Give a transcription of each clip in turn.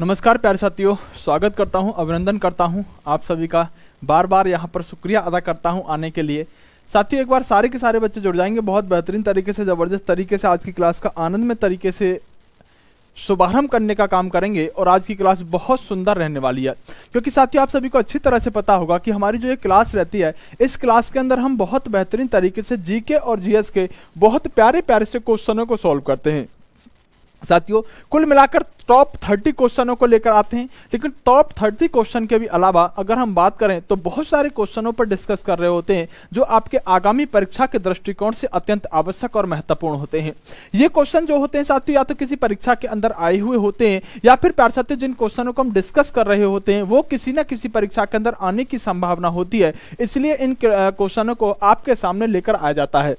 नमस्कार प्यारे साथियों स्वागत करता हूं अभिनंदन करता हूं आप सभी का बार बार यहां पर शुक्रिया अदा करता हूं आने के लिए साथियों एक बार सारे के सारे बच्चे जुड़ जाएंगे बहुत बेहतरीन तरीके से ज़बरदस्त तरीके से आज की क्लास का आनंदमय तरीके से शुभारंभ करने का काम करेंगे और आज की क्लास बहुत सुंदर रहने वाली है क्योंकि साथियों आप सभी को अच्छी तरह से पता होगा कि हमारी जो ये क्लास रहती है इस क्लास के अंदर हम बहुत बेहतरीन तरीके से जीके और जीएस के बहुत प्यारे प्यारे से क्वेश्चनों को सॉल्व करते हैं साथियों कुल मिलाकर टॉप थर्टी क्वेश्चनों को लेकर आते हैं लेकिन टॉप थर्टी क्वेश्चन के भी अलावा अगर हम बात करें तो बहुत सारे क्वेश्चनों पर डिस्कस कर रहे होते हैं जो आपके आगामी परीक्षा के दृष्टिकोण से अत्यंत आवश्यक और महत्वपूर्ण होते हैं ये क्वेश्चन जो होते हैं साथियों या तो किसी परीक्षा के अंदर आए हुए होते हैं या फिर प्यार साथियों जिन क्वेश्चनों को हम डिस्कस कर रहे होते हैं वो किसी न किसी परीक्षा के अंदर आने की संभावना होती है इसलिए इन क्वेश्चनों को आपके सामने लेकर आया जाता है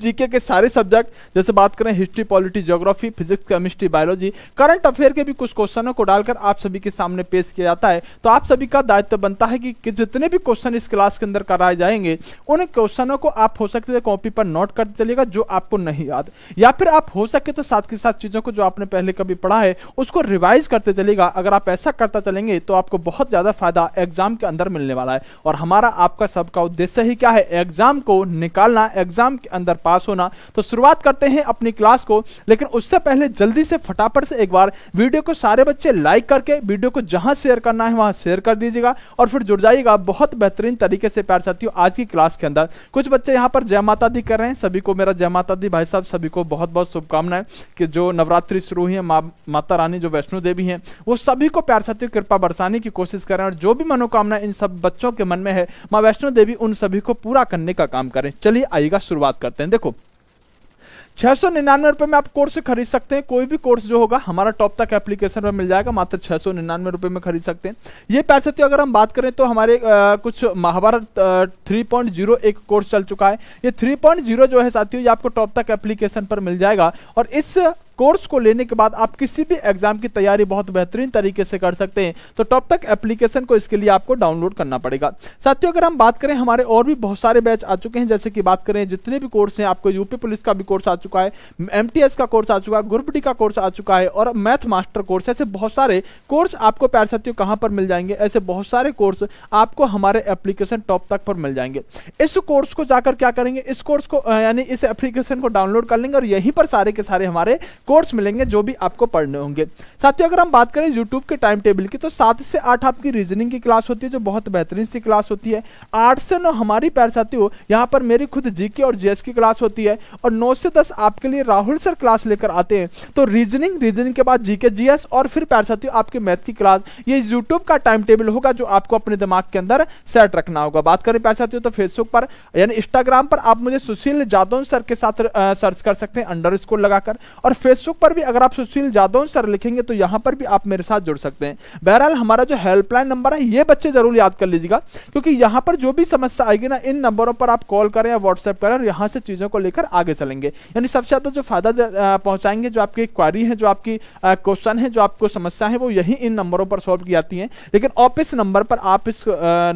जीके के सारे सब्जेक्ट जैसे बात करें history polity geography physics chemistry biology current affair के भी कुछ क्वेश्चनों को डालकर आप सभी के सामने पेश किया जाता है तो आप सभी का दायित्व बनता है कि, कि जितने भी क्वेश्चन इस क्लास के अंदर कराए जाएंगे उन क्वेश्चनों को आप हो सकते थे कॉपी पर नोट करते चलेगा जो आपको नहीं याद या फिर आप हो सके तो साथ के साथ चीज़ों को जो आपने पहले कभी पढ़ा है उसको रिवाइज करते चलेगा अगर आप ऐसा करता चलेंगे तो आपको बहुत ज़्यादा फायदा एग्जाम के अंदर मिलने वाला है और हमारा आपका सबका उद्देश्य ही क्या है एग्जाम को निकालना एग्जाम के अंदर पास होना तो शुरुआत करते हैं अपनी क्लास को लेकिन उससे पहले जल्दी से फटाफट से एक बार वीडियो को सारे बच्चे लाइक करके वीडियो को जहां शेयर करना है वहां शेयर कर दीजिएगा और फिर जुड़ जाइएगा बहुत बेहतरीन तरीके से प्यार साथियों आज की क्लास के अंदर कुछ बच्चे यहाँ पर जय माता दी कर रहे हैं सभी को मेरा जय माता दी भाई साहब सभी को बहुत बहुत शुभकामनाएं कि जो नवरात्रि शुरू हुई है माता रानी जो वैष्णो देवी है वो सभी को प्यार साथियों कृपा बरसाने की कोशिश करें और जो भी मनोकामना इन सब बच्चों के मन में है माँ वैष्णो देवी उन सभी को पूरा करने का काम करें चलिए आइएगा शुरुआत करते हैं हैं देखो छह सौ निन्यानवे रुपए में आप कोर्स खरीद सकते हैं कोई भी कोर्स जो होगा हमारा टॉप तक एप्लीकेशन पर मिल जाएगा मात्र छह सौ निन्यानवे रुपए में खरीद सकते हैं ये पैसे तो अगर हम बात करें तो हमारे आ, कुछ महाभारत थ्री पॉइंट जीरो एक कोर्स चल चुका है ये थ्री पॉइंट जीरो जो है साथियों ये आपको टॉप तक एप्लीकेशन पर मिल जाएगा और इस कोर्स को लेने के बाद आप किसी भी एग्जाम की तैयारी बहुत बेहतरीन तरीके से कर सकते हैं तो टॉप तक एप्लीकेशन को इसके लिए आपको डाउनलोड करना पड़ेगा साथियों अगर हम बात करें हमारे और भी बहुत सारे बैच आ चुके हैं जैसे कि बात करें जितने भी कोर्स हैं आपको यूपी पुलिस का भी कोर्स आ चुका है एम का कोर्स आ चुका है ग्रुप डी का कोर्स आ चुका है और मैथ मास्टर कोर्स ऐसे बहुत सारे कोर्स आपको प्यार साथियों कहाँ पर मिल जाएंगे ऐसे बहुत सारे कोर्स आपको हमारे एप्लीकेशन टॉप तक पर मिल जाएंगे इस कोर्स को जाकर क्या करेंगे इस कोर्स को यानी इस एप्लीकेशन को डाउनलोड कर लेंगे और यहीं पर सारे के सारे हमारे कोर्स मिलेंगे जो भी आपको पढ़ने होंगे साथ ही अगर हम बात करें यूट्यूब के टाइम टेबल की तो सात से आठ आपकी रीजनिंग की क्लास होती है जो बहुत बेहतरीन सी क्लास होती है आठ से नौ हमारी पैर साथी हो यहाँ पर मेरी खुद जीके और जीएस की क्लास होती है और नौ से दस आपके लिए राहुल सर क्लास लेकर आते हैं तो रीजनिंग रीजनिंग के बाद जीके जीएस और फिर पैर साथी आपकी मैथ की क्लास ये यूट्यूब का टाइम टेबल होगा जो आपको अपने दिमाग के अंदर सेट रखना होगा बात करें पैर साथियों तो फेसबुक पर यानी इंस्टाग्राम पर आप मुझे सुशील जादव सर के साथ सर्च कर सकते हैं अंडर लगाकर और फेसबुक फेसबुक पर भी अगर आप सुशील जादव सर लिखेंगे तो यहां पर भी आप मेरे साथ जुड़ सकते हैं बहरहाल हमारा जो हेल्पलाइन नंबर है ये बच्चे जरूर याद कर लीजिएगा क्योंकि यहां पर जो भी समस्या आएगी ना इन नंबरों पर आप कॉल करें या व्हाट्सएप करें और यहां से चीज़ों को लेकर आगे चलेंगे यानी सबसे ज़्यादा जो फायदा पहुंचाएंगे जो आपकी क्वारी है जो आपकी क्वेश्चन है जो आपको समस्या है वो यही इन नंबरों पर सॉल्व की जाती है लेकिन ऑफिस नंबर पर आप इस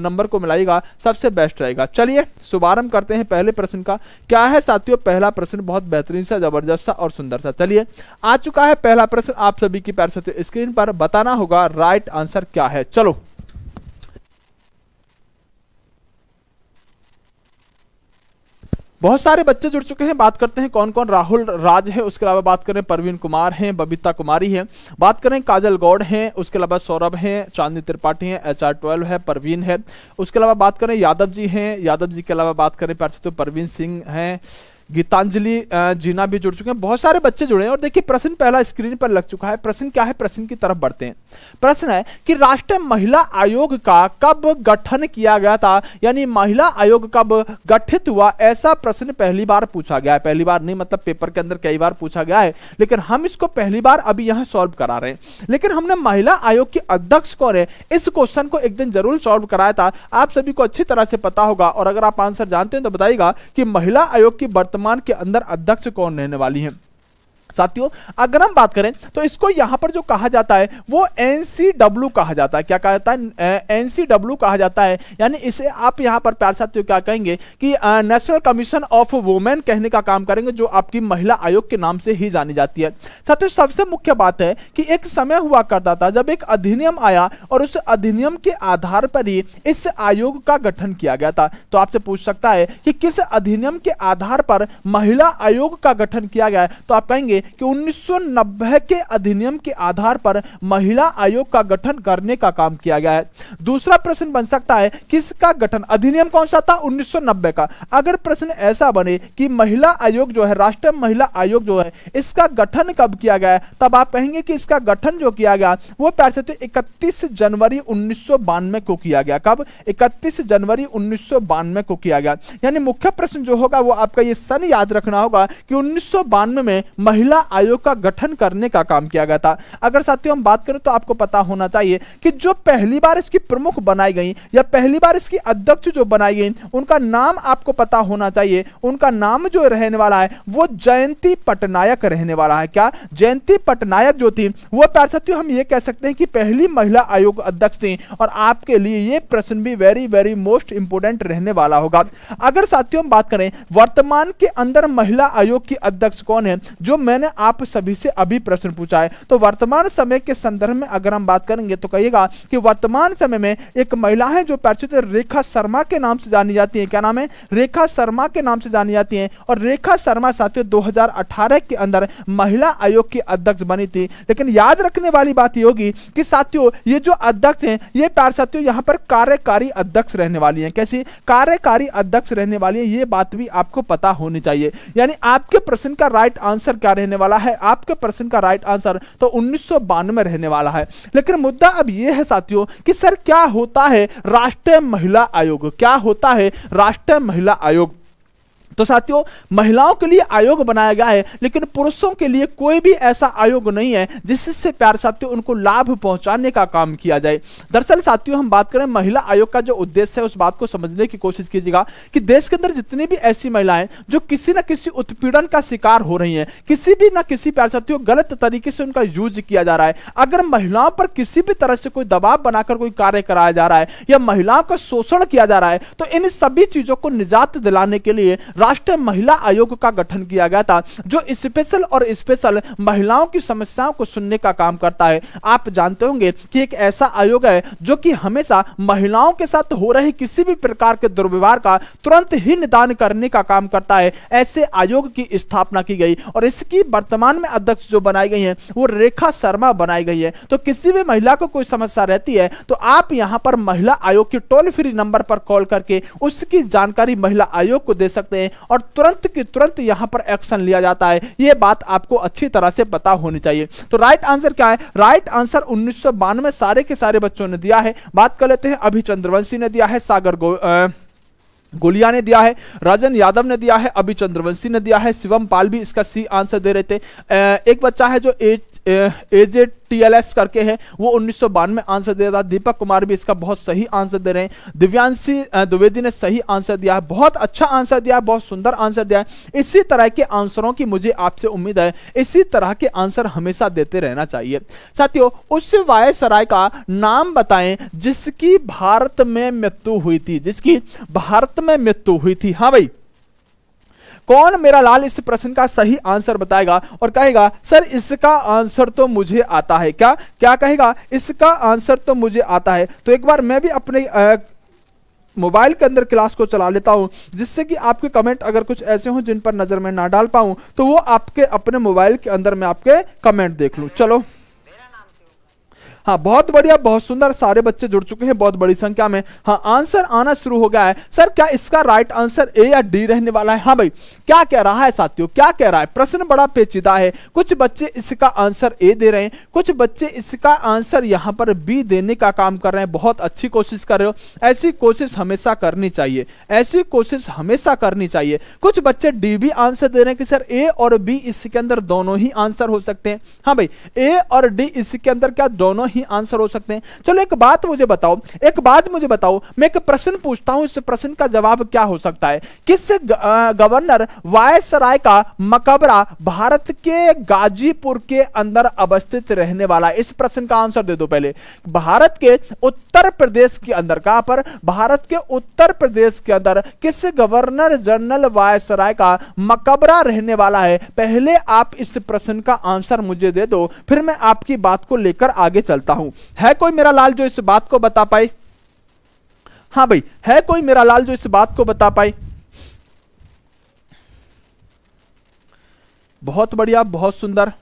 नंबर को मिलाइएगा सबसे बेस्ट रहेगा चलिए शुभारंभ करते हैं पहले प्रश्न का क्या है साथियों पहला प्रश्न बहुत बेहतरीन सा जबरदस्त सा और सुंदर सा चलिए आ चुका है पहला प्रश्न आप सभी की पैरसत स्क्रीन पर बताना होगा राइट आंसर क्या है चलो बहुत सारे बच्चे जुड़ चुके हैं बात करते हैं कौन कौन राहुल राज है उसके अलावा बात करें परवीन कुमार हैं बबीता कुमारी हैं बात करें काजल गौड़ हैं उसके अलावा सौरभ हैं चांदनी त्रिपाठी हैं एच आर ट्वेल्व है परवीन है उसके अलावा बात करें यादव जी हैं यादव जी के अलावा बात करें पैसे तो परवीन सिंह हैं गीतांजलि जीना भी जुड़ चुके हैं बहुत सारे बच्चे जुड़े हैं और देखिए प्रश्न पहला स्क्रीन पर लग चुका है प्रश्न क्या है प्रश्न की तरफ बढ़ते हैं प्रश्न है कि राष्ट्रीय महिला आयोग का कब गठन किया गया था यानी महिला आयोग कब गठित हुआ ऐसा प्रश्न पहली बार पूछा गया है पहली बार नहीं मतलब पेपर के अंदर कई बार पूछा गया है लेकिन हम इसको पहली बार अभी यहां सॉल्व करा रहे हैं लेकिन हमने महिला आयोग के अध्यक्ष कौन है इस क्वेश्चन को एक दिन जरूर सॉल्व कराया था आप सभी को अच्छी तरह से पता होगा और अगर आप आंसर जानते हैं तो बताइएगा कि महिला आयोग की वर्तमान के अंदर अध्यक्ष कौन रहने वाली हैं साथियों अगर हम बात करें तो इसको यहां पर जो कहा जाता है वो एनसीडब्ल्यू कहा जाता है क्या कहा जाता है एनसीडब्ल्यू कहा जाता है यानी इसे आप यहां पर प्यार साथियों क्या कहेंगे कि नेशनल कमीशन ऑफ वुमेन कहने का काम करेंगे जो आपकी महिला आयोग के नाम से ही जानी जाती है साथियों सबसे मुख्य बात है कि एक समय हुआ करता था जब एक अधिनियम आया और उस अधिनियम के आधार पर ही इस आयोग का गठन किया गया था तो आपसे पूछ सकता है कि किस अधिनियम के आधार पर महिला आयोग का गठन किया गया तो आप कहेंगे कि 1990 के अधिनियम के आधार पर महिला आयोग का गठन करने का काम किया गया है दूसरा प्रश्न बन सकता है किसका गठन अधिनियम कौन सा था 1990 का अगर प्रश्न ऐसा बने कि महिला आयोग जो है राष्ट्रीय महिला आयोग जो है इसका गठन कब किया गया है तब आप कहेंगे कि इसका गठन जो किया गया वो प्यार से तो इकतीस जनवरी उन्नीस को किया गया कब इकतीस जनवरी उन्नीस को किया गया यानी मुख्य प्रश्न जो होगा वो आपका ये सन याद रखना होगा कि उन्नीस में महिला महिला आयोग का गठन करने का काम किया गया था अगर साथियों हम बात करें तो आपको पता होना चाहिए कि जो पहली बार इसकी प्रमुख बनाई गई या पहली बार इसकी अध्यक्ष जो बनाई गई उनका नाम आपको पता होना चाहिए उनका नाम जो रहने वाला है वो जयंती पटनायक रहने वाला है क्या जयंती पटनायक जो थी वो प्यार साथियों हम ये कह सकते हैं कि पहली महिला आयोग अध्यक्ष थी और आपके लिए ये प्रश्न भी वेरी वेरी मोस्ट इंपोर्टेंट रहने वाला होगा अगर साथियों हम बात करें वर्तमान के अंदर महिला आयोग की अध्यक्ष कौन है जो मैंने मैंने आप सभी से अभी प्रश्न पूछा है तो वर्तमान समय के संदर्भ में अगर हम बात करेंगे तो कहिएगा कि वर्तमान समय में एक महिला है जो परिचित रेखा शर्मा के नाम से जानी जाती है क्या नाम है रेखा शर्मा के नाम से जानी जाती है और रेखा शर्मा साथियों दो के अंदर महिला आयोग की अध्यक्ष बनी थी लेकिन याद रखने वाली बात यह होगी कि साथियों ये जो अध्यक्ष हैं ये प्यार साथियों यहाँ पर कार्यकारी अध्यक्ष रहने वाली हैं कैसी कार्यकारी अध्यक्ष रहने वाली है ये बात भी आपको पता होनी चाहिए यानी आपके प्रश्न का राइट आंसर क्या रहने रहने वाला है आपके प्रश्न का राइट आंसर तो उन्नीस में रहने वाला है लेकिन मुद्दा अब यह है साथियों कि सर क्या होता है राष्ट्रीय महिला आयोग क्या होता है राष्ट्रीय महिला आयोग तो साथियों महिलाओं के लिए आयोग बनाया गया है लेकिन पुरुषों के लिए कोई भी ऐसा आयोग नहीं है जिससे प्यार साथियों उनको लाभ पहुंचाने का काम किया जाए दरअसल साथियों हम बात करें महिला आयोग का जो उद्देश्य है उस बात को समझने की कोशिश कीजिएगा कि देश के अंदर जितनी भी ऐसी महिलाएं जो किसी न किसी उत्पीड़न का शिकार हो रही है किसी भी ना किसी प्यार साथियों गलत तरीके से उनका यूज किया जा रहा है अगर महिलाओं पर किसी भी तरह से कोई दबाव बनाकर कोई कार्य कराया जा रहा है या महिलाओं का शोषण किया जा रहा है तो इन सभी चीजों को निजात दिलाने के लिए राष्ट्रीय महिला आयोग का गठन किया गया था जो स्पेशल और स्पेशल महिलाओं की समस्याओं को सुनने का काम करता है आप जानते होंगे कि एक ऐसा आयोग है जो कि हमेशा महिलाओं के साथ हो रहे किसी भी प्रकार के दुर्व्यवहार का तुरंत ही निदान करने का काम करता है ऐसे आयोग की स्थापना की गई और इसकी वर्तमान में अध्यक्ष जो बनाई गई है वो रेखा शर्मा बनाई गई है तो किसी भी महिला को कोई समस्या रहती है तो आप यहाँ पर महिला आयोग के टोल फ्री नंबर पर कॉल करके उसकी जानकारी महिला आयोग को दे सकते हैं और तुरंत की तुरंत यहां पर एक्शन लिया जाता है यह बात आपको अच्छी तरह से पता होनी चाहिए तो राइट आंसर क्या है राइट आंसर उन्नीस सारे के सारे बच्चों ने दिया है बात कर लेते हैं अभी चंद्रवंशी ने दिया है सागर गो आ, गोलिया ने दिया है राजन यादव ने दिया है अभी चंद्रवंशी ने दिया है शिवम पाल भी इसका सी आंसर दे रहे थे एक बच्चा है जो at age TLS T L S करके है वो उन्नीस में आंसर दे रहा दीपक कुमार भी इसका बहुत सही आंसर दे रहे हैं दिव्यांशी द्विवेदी ने सही आंसर दिया है बहुत अच्छा आंसर दिया है बहुत सुंदर आंसर दिया है इसी तरह के आंसरों की मुझे आपसे उम्मीद है इसी तरह के आंसर हमेशा देते रहना चाहिए साथियों उस वायसराय का नाम बताएं जिसकी भारत में मृत्यु हुई थी जिसकी भारत में मृत्यु हुई थी हाँ भाई कौन मेरा लाल इस प्रश्न का सही आंसर बताएगा और कहेगा सर इसका आंसर तो मुझे आता है क्या क्या कहेगा इसका आंसर तो मुझे आता है तो एक बार मैं भी अपने मोबाइल के अंदर क्लास को चला लेता हूं जिससे कि आपके कमेंट अगर कुछ ऐसे हो जिन पर नज़र में ना डाल पाऊं तो वो आपके अपने मोबाइल के अंदर मैं आपके कमेंट देख लू चलो हाँ बहुत बढ़िया बहुत सुंदर सारे बच्चे जुड़ चुके हैं बहुत बड़ी संख्या में हाँ आंसर आना शुरू हो गया है सर क्या इसका राइट आंसर ए या डी रहने वाला है हाँ भाई क्या कह रहा है साथियों क्या कह रहा है प्रश्न बड़ा पेचीदा है कुछ बच्चे इसका आंसर ए दे रहे हैं कुछ बच्चे इसका आंसर यहाँ पर बी देने का काम कर रहे हैं बहुत अच्छी कोशिश कर रहे हो ऐसी कोशिश हमेशा करनी चाहिए ऐसी कोशिश हमेशा करनी चाहिए कुछ बच्चे डी भी आंसर दे रहे हैं कि सर ए और बी इसके अंदर दोनों ही आंसर हो सकते हैं हाँ भाई ए और डी इसके अंदर क्या दोनों ही आंसर हो सकते हैं चलो एक बात मुझे बताओ एक बात मुझे बताओ मैं एक प्रश्न पूछता हूं इस प्रश्न का जवाब क्या हो सकता है किस गवर्नर वायसराय का मकबरा भारत के गाजीपुर के अंदर अवस्थित रहने वाला इस प्रश्न का आंसर दे दो पहले भारत के उत्तर प्रदेश के अंदर कहां पर भारत के उत्तर प्रदेश के अंदर किस गवर्नर जनरल वायसराय का मकबरा रहने वाला है पहले आप इस प्रश्न का आंसर मुझे दे दो फिर मैं आपकी बात को लेकर आगे चल चलता हूं है कोई मेरा लाल जो इस बात को बता पाए हाँ भाई है कोई मेरा लाल जो इस बात को बता पाए बहुत बढ़िया बहुत सुंदर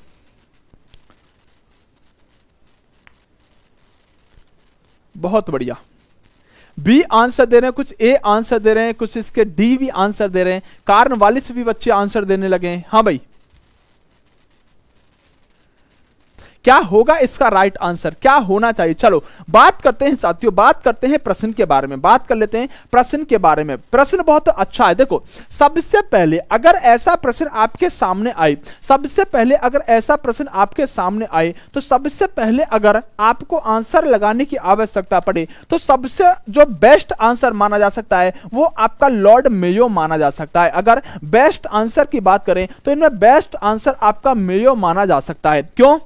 बहुत बढ़िया बी आंसर दे रहे हैं कुछ ए आंसर दे रहे हैं कुछ इसके डी भी आंसर दे रहे हैं कारण वालिस भी बच्चे आंसर देने लगे हैं हाँ भाई क्या होगा इसका राइट आंसर क्या होना चाहिए चलो बात करते हैं साथियों बात करते हैं प्रश्न के बारे में बात कर लेते हैं प्रश्न के बारे में प्रश्न बहुत अच्छा है देखो सबसे पहले अगर ऐसा प्रश्न आपके सामने आए सबसे पहले अगर ऐसा प्रश्न आपके सामने आए तो सबसे पहले अगर आपको आंसर लगाने की आवश्यकता पड़े तो सबसे जो बेस्ट आंसर माना जा सकता है वो आपका लॉर्ड मेयो माना जा सकता है अगर बेस्ट आंसर की बात करें तो इनमें बेस्ट आंसर आपका मेयो माना जा सकता है क्यों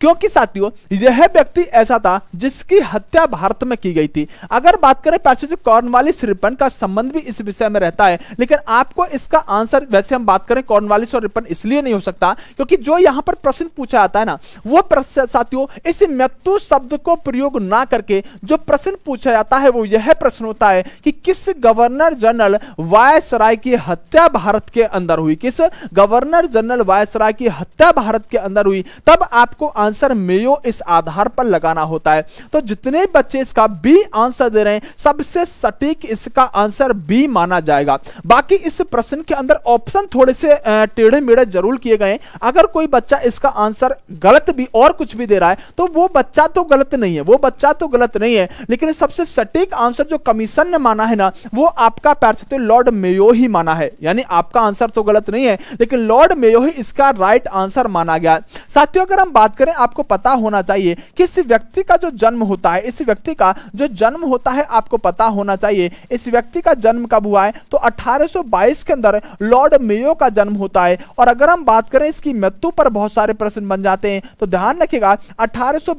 क्योंकि साथियों यह व्यक्ति ऐसा था जिसकी हत्या भारत में की गई थी अगर बात करें पैसेज कॉर्नवालिस रिपन का संबंध भी इस विषय में रहता है लेकिन आपको इसका आंसर वैसे हम बात करें कॉर्नवालिस और रिपन इसलिए नहीं हो सकता क्योंकि जो यहां पर प्रश्न पूछा जाता है ना वो साथियों इस मृत्यु शब्द को प्रयोग ना करके जो प्रश्न पूछा जाता है वो यह प्रश्न होता है कि किस गवर्नर जनरल वायसराय की हत्या भारत के अंदर हुई किस गवर्नर जनरल वायसराय की हत्या भारत के अंदर हुई तब आपको आंसर आंसर मेयो इस आधार पर लगाना होता है तो जितने बच्चे इसका बी आंसर दे रहे हैं सबसे सटीक इसका आंसर बी माना जाएगा बाकी इस प्रश्न के अंदर ऑप्शन थोड़े से टेढ़े मेढ़े जरूर किए गए अगर कोई बच्चा इसका आंसर गलत भी और कुछ भी दे रहा है तो वो बच्चा तो गलत नहीं है वो बच्चा तो गलत नहीं है लेकिन सबसे सटीक आंसर जो कमीशन ने माना है ना वो आपका पैरसते तो लॉर्ड मेयो ही माना है यानी आपका आंसर तो गलत नहीं है लेकिन लॉर्ड मेयो ही इसका राइट आंसर माना गया साथियों अगर हम बात करें आपको पता होना चाहिए कि इस व्यक्ति का जो जन्म होता है इस व्यक्ति का जो जन्म होता है आपको पता होना चाहिए इस व्यक्ति का जन्म कब हुआ है तो 1822 के अंदर लॉर्ड मेयो का जन्म होता है और अगर हम बात करें इसकी मृत्यु पर बहुत सारे प्रश्न बन जाते हैं तो ध्यान रखिएगा अठारह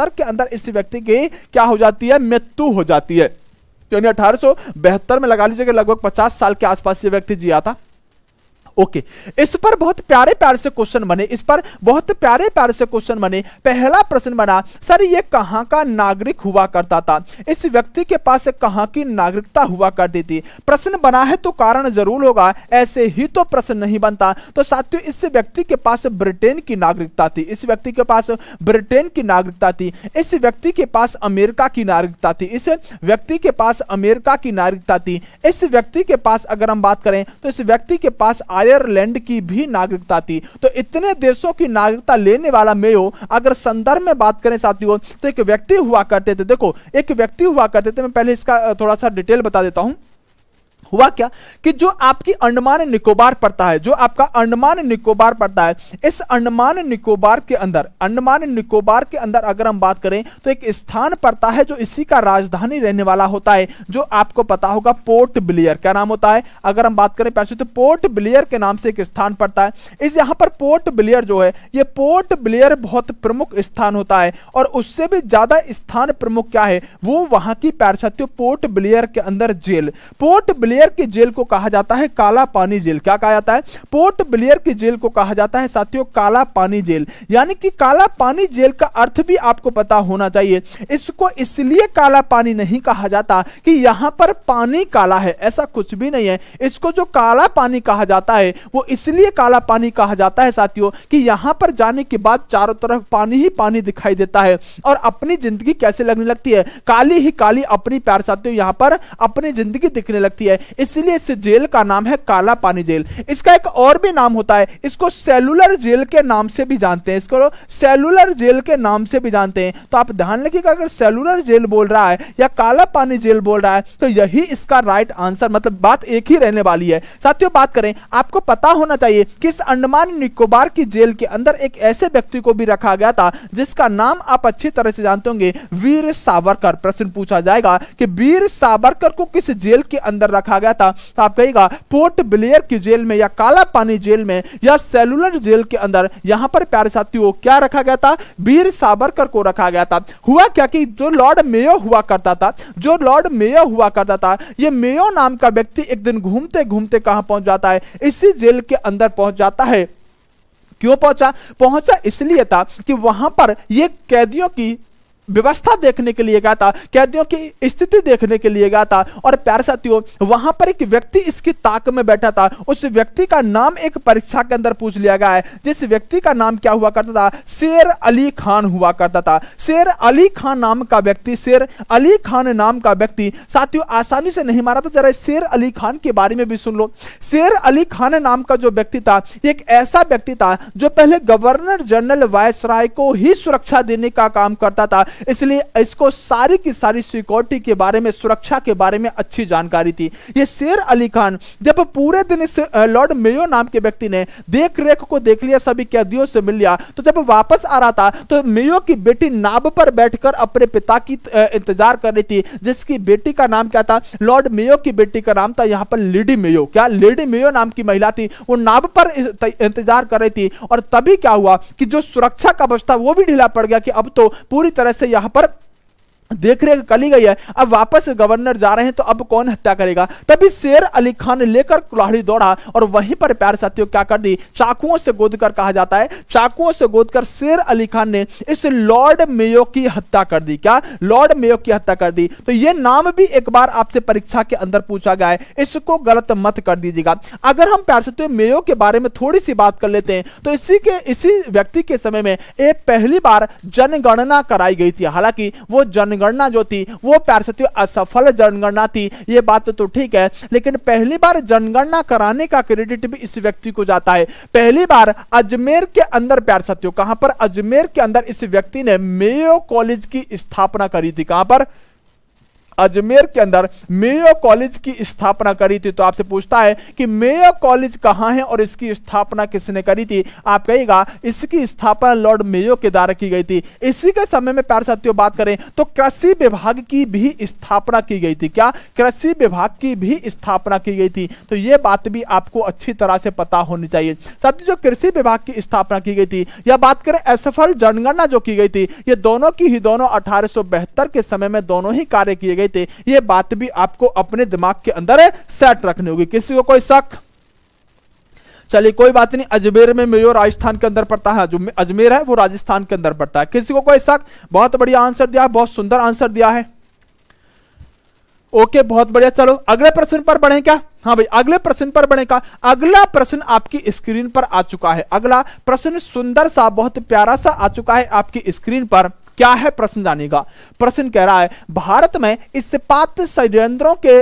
के अंदर इस व्यक्ति की क्या हो जाती है मृत्यु हो जाती है यानी अठारह में लगा लीजिए लगभग पचास साल के आसपास ये व्यक्ति जिया था ओके इस पर बहुत प्यारे प्यार से क्वेश्चन बने इस पर बहुत प्यारे प्यार से क्वेश्चन बने पहला प्रश्न बना सर ये कहां का नागरिक हुआ करता था इस व्यक्ति के पास कहां की नागरिकता हुआ करती थी प्रश्न बना है तो कारण जरूर होगा ऐसे ही तो प्रश्न नहीं बनता तो साथियों इस व्यक्ति के पास ब्रिटेन की नागरिकता थी इस व्यक्ति के पास ब्रिटेन की नागरिकता थी इस व्यक्ति के पास अमेरिका की नागरिकता थी इस व्यक्ति के पास अमेरिका की नागरिकता थी इस व्यक्ति के पास अगर हम बात करें तो इस व्यक्ति के पास आय आयरलैंड की भी नागरिकता थी तो इतने देशों की नागरिकता लेने वाला मेयो अगर संदर्भ में बात करें साथियों तो एक व्यक्ति हुआ करते थे देखो एक व्यक्ति हुआ करते थे मैं पहले इसका थोड़ा सा डिटेल बता देता हूं हुआ क्या कि जो आपकी अंडमान निकोबार पड़ता है जो आपका अंडमान निकोबार पड़ता है इस अंडमान निकोबार के अंदर अंडमान निकोबार के अंदर अगर हम बात करें तो एक स्थान पड़ता है जो इसी का राजधानी रहने वाला होता है जो आपको पता होगा पोर्ट ब्लियर क्या नाम होता है अगर हम बात करें पैसे तो पोर्ट ब्लियर के नाम से एक स्थान पड़ता है इस यहाँ पर पोर्ट ब्लियर जो है ये पोर्ट ब्लियर बहुत प्रमुख स्थान होता है और उससे भी ज्यादा स्थान प्रमुख क्या है वो वहां की पैरसत्यो पोर्ट ब्लियर के अंदर जेल पोर्ट ब्लियर ब्लेयर की जेल को कहा जाता है काला पानी जेल क्या कहा जाता है पोर्ट ब्लेयर की जेल को कहा जाता है साथियों काला पानी जेल यानी कि काला पानी जेल का अर्थ भी आपको पता होना चाहिए इसको इसलिए काला पानी नहीं कहा जाता कि यहां पर पानी काला है ऐसा कुछ भी नहीं है इसको जो काला पानी कहा जाता है वो इसलिए काला पानी कहा जाता है साथियों कि यहां पर जाने के बाद चारों तरफ पानी ही पानी दिखाई देता है और अपनी जिंदगी कैसे लगने लगती है काली ही काली अपनी प्यार साथियों यहां पर अपनी जिंदगी दिखने लगती है इसलिए इस जेल का नाम है काला पानी जेल इसका एक और भी नाम होता है इसको सेलुलर जेल के नाम से भी जानते हैं इसको सेलुलर जेल के नाम से भी जानते हैं तो आप ध्यान रखिएगा अगर सेलुलर जेल बोल रहा है या काला पानी जेल बोल रहा है तो यही इसका राइट आंसर मतलब बात एक ही रहने वाली है साथियों बात करें आपको पता होना चाहिए कि इस अंडमान निकोबार की जेल के अंदर एक ऐसे व्यक्ति को भी रखा गया था जिसका नाम आप अच्छी तरह से जानते होंगे वीर सावरकर प्रश्न पूछा जाएगा कि वीर सावरकर को किस जेल के अंदर रखा कहा गया था तो आप कहेगा पोर्ट ब्लेयर की जेल में या काला पानी जेल में या सेलुलर जेल के अंदर यहां पर प्यारे साथियों क्या रखा गया था वीर सावरकर को रखा गया था हुआ क्या कि जो लॉर्ड मेयो हुआ करता था जो लॉर्ड मेयो हुआ करता था ये मेयो नाम का व्यक्ति एक दिन घूमते घूमते कहां पहुंच जाता है इसी जेल के अंदर पहुंच जाता है क्यों पहुंचा पहुंचा इसलिए था कि वहां पर ये कैदियों की व्यवस्था देखने के लिए गया था कैदियों की स्थिति देखने के लिए गया था और प्यार साथियों वहां पर एक व्यक्ति इसकी ताक में बैठा था उस व्यक्ति का नाम एक परीक्षा के अंदर पूछ लिया गया है जिस व्यक्ति का नाम क्या हुआ करता था शेर अली खान हुआ करता था शेर अली खान नाम का व्यक्ति शेर अली खान नाम का व्यक्ति साथियों आसानी से नहीं मारा था तो जरा शेर अली खान के बारे में भी सुन लो शेर अली खान नाम का जो व्यक्ति था एक ऐसा व्यक्ति था जो पहले गवर्नर जनरल वायसराय को ही सुरक्षा देने का काम करता था इसलिए इसको सारी की सारी सिक्योरिटी के बारे में सुरक्षा के बारे में अच्छी जानकारी थी ये शेर अली खान जब पूरे दिन इस लॉर्ड मेयो नाम के व्यक्ति ने देख रेख को देख लिया सभी कैदियों से मिल लिया तो जब वापस आ रहा था तो मेयो की बेटी नाब पर बैठकर अपने पिता की इंतजार कर रही थी जिसकी बेटी का नाम क्या था लॉर्ड मेयो की बेटी का नाम था यहाँ पर लेडी मेयो क्या लेडी मेयो नाम की महिला थी वो नाब पर इंतजार कर रही थी और तभी क्या हुआ कि जो सुरक्षा का व्यवस्था वो भी ढीला पड़ गया कि अब तो पूरी तरह से यहां पर देख रेख कली गई है अब वापस गवर्नर जा रहे हैं तो अब कौन हत्या करेगा तभी शेर अली खान लेकर कुल्हाड़ी दौड़ा और वहीं पर प्यार साथियों क्या कर दी चाकुओं से गोद कर कहा जाता है चाकुओं से गोद कर शेर अली खान ने इस लॉर्ड मेयो की हत्या कर दी क्या लॉर्ड मेयो की हत्या कर दी तो ये नाम भी एक बार आपसे परीक्षा के अंदर पूछा गया है इसको गलत मत कर दीजिएगा अगर हम प्यार साथियों मेयो के बारे में थोड़ी सी बात कर लेते हैं तो इसी के इसी व्यक्ति के समय में एक पहली बार जनगणना कराई गई थी हालांकि वो जन जनगणना जो थी वो पार्षद असफल जनगणना थी ये बात तो ठीक है लेकिन पहली बार जनगणना कराने का क्रेडिट भी इस व्यक्ति को जाता है पहली बार अजमेर के अंदर प्यार सत्यो कहां पर अजमेर के अंदर इस व्यक्ति ने मेयो कॉलेज की स्थापना करी थी कहां पर अजमेर के अंदर मेयो कॉलेज की स्थापना करी थी तो आपसे पूछता है कि मेयो कॉलेज कहाँ है और इसकी स्थापना किसने करी थी आप कहेगा इसकी स्थापना लॉर्ड मेयो के द्वारा की गई थी इसी के समय में प्यार साथियों बात करें तो कृषि विभाग की भी स्थापना की गई थी क्या कृषि विभाग की भी स्थापना की गई थी तो ये बात भी आपको अच्छी तरह से पता होनी चाहिए साथ जो कृषि विभाग की स्थापना की गई थी या बात करें असफल जनगणना जो की गई थी ये दोनों की ही दोनों अठारह के समय में दोनों ही कार्य किए गए रहे थे ये बात भी आपको अपने दिमाग के अंदर सेट रखनी होगी किसी को कोई शक चलिए कोई बात नहीं अजमेर में मेयो राजस्थान के अंदर पड़ता है जो अजमेर है वो राजस्थान के अंदर पड़ता है किसी को कोई शक बहुत बढ़िया आंसर दिया बहुत सुंदर आंसर दिया है ओके बहुत बढ़िया चलो अगले प्रश्न पर बढ़े क्या हाँ भाई अगले प्रश्न पर बढ़े का अगला प्रश्न आपकी स्क्रीन पर आ चुका है अगला प्रश्न सुंदर सा बहुत प्यारा सा आ चुका है आपकी स्क्रीन पर क्या है प्रश्न जानेगा प्रश्न कह रहा है भारत में इस्पात संयंत्रों के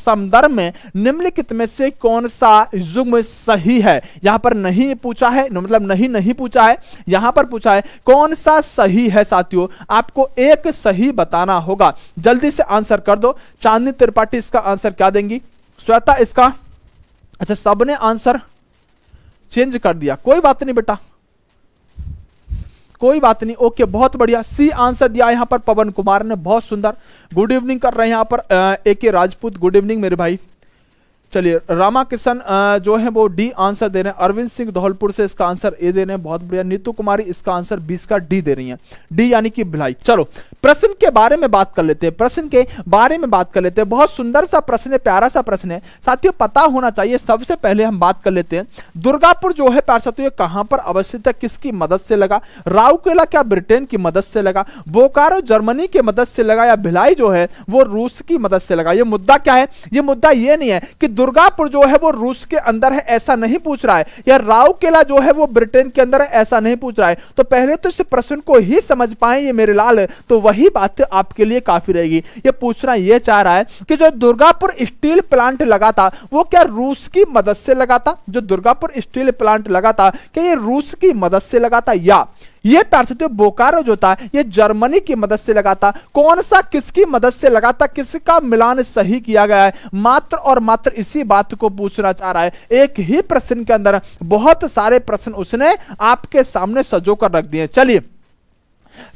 संदर्भ में निम्नलिखित में से कौन सा युग्म सही है यहां पर नहीं पूछा है मतलब नहीं नहीं पूछा है यहां पर पूछा है कौन सा सही है साथियों आपको एक सही बताना होगा जल्दी से आंसर कर दो चांदनी त्रिपाठी इसका आंसर क्या देंगी श्वेता इसका अच्छा सबने आंसर चेंज कर दिया कोई बात नहीं बेटा कोई बात नहीं ओके बहुत बढ़िया सी आंसर दिया यहाँ पर पवन कुमार ने बहुत सुंदर गुड इवनिंग कर रहे हैं यहाँ पर ए के राजपूत गुड इवनिंग मेरे भाई चलिए रामा किशन जो है वो डी आंसर दे रहे हैं अरविंद सिंह धौलपुर से इसका आंसर ए दे रहे हैं बहुत बढ़िया नीतू कुमारी इसका आंसर बीस का डी दे रही हैं डी यानी कि भिलाई चलो प्रश्न के बारे में बात कर लेते हैं प्रश्न के बारे में बात कर लेते हैं बहुत सुंदर सा प्रश्न है प्यारा सा प्रश्न है साथियों पता होना चाहिए सबसे पहले हम बात कर लेते हैं दुर्गापुर जो है प्यार साथियों कहां पर अवस्थित है किसकी मदद से लगा राउकेला क्या ब्रिटेन की मदद से लगा बोकारो जर्मनी की मदद से लगा या भिलाई जो है वो रूस की मदद से लगा ये मुद्दा क्या है ये मुद्दा ये नहीं है कि दुर्गापुर जो है वो रूस के अंदर है ऐसा नहीं पूछ रहा है या राउकेला जो है वो ब्रिटेन के अंदर है ऐसा नहीं पूछ रहा है तो पहले तो इस प्रश्न को ही समझ पाए ये मेरे लाल तो वही बात आपके लिए काफी रहेगी ये पूछना ये चाह रहा है कि जो दुर्गापुर स्टील प्लांट लगा था वो क्या रूस की मदद से लगा था जो दुर्गापुर स्टील प्लांट लगा था क्या ये रूस की मदद से लगा था या ये पैराशूट बोकारो जो था ये जर्मनी की मदद से लगा था कौन सा किसकी मदद से लगा था किसका मिलान सही किया गया है मात्र और मात्र इसी बात को पूछना चाह रहा है एक ही प्रश्न के अंदर बहुत सारे प्रश्न उसने आपके सामने सजो कर रख दिए चलिए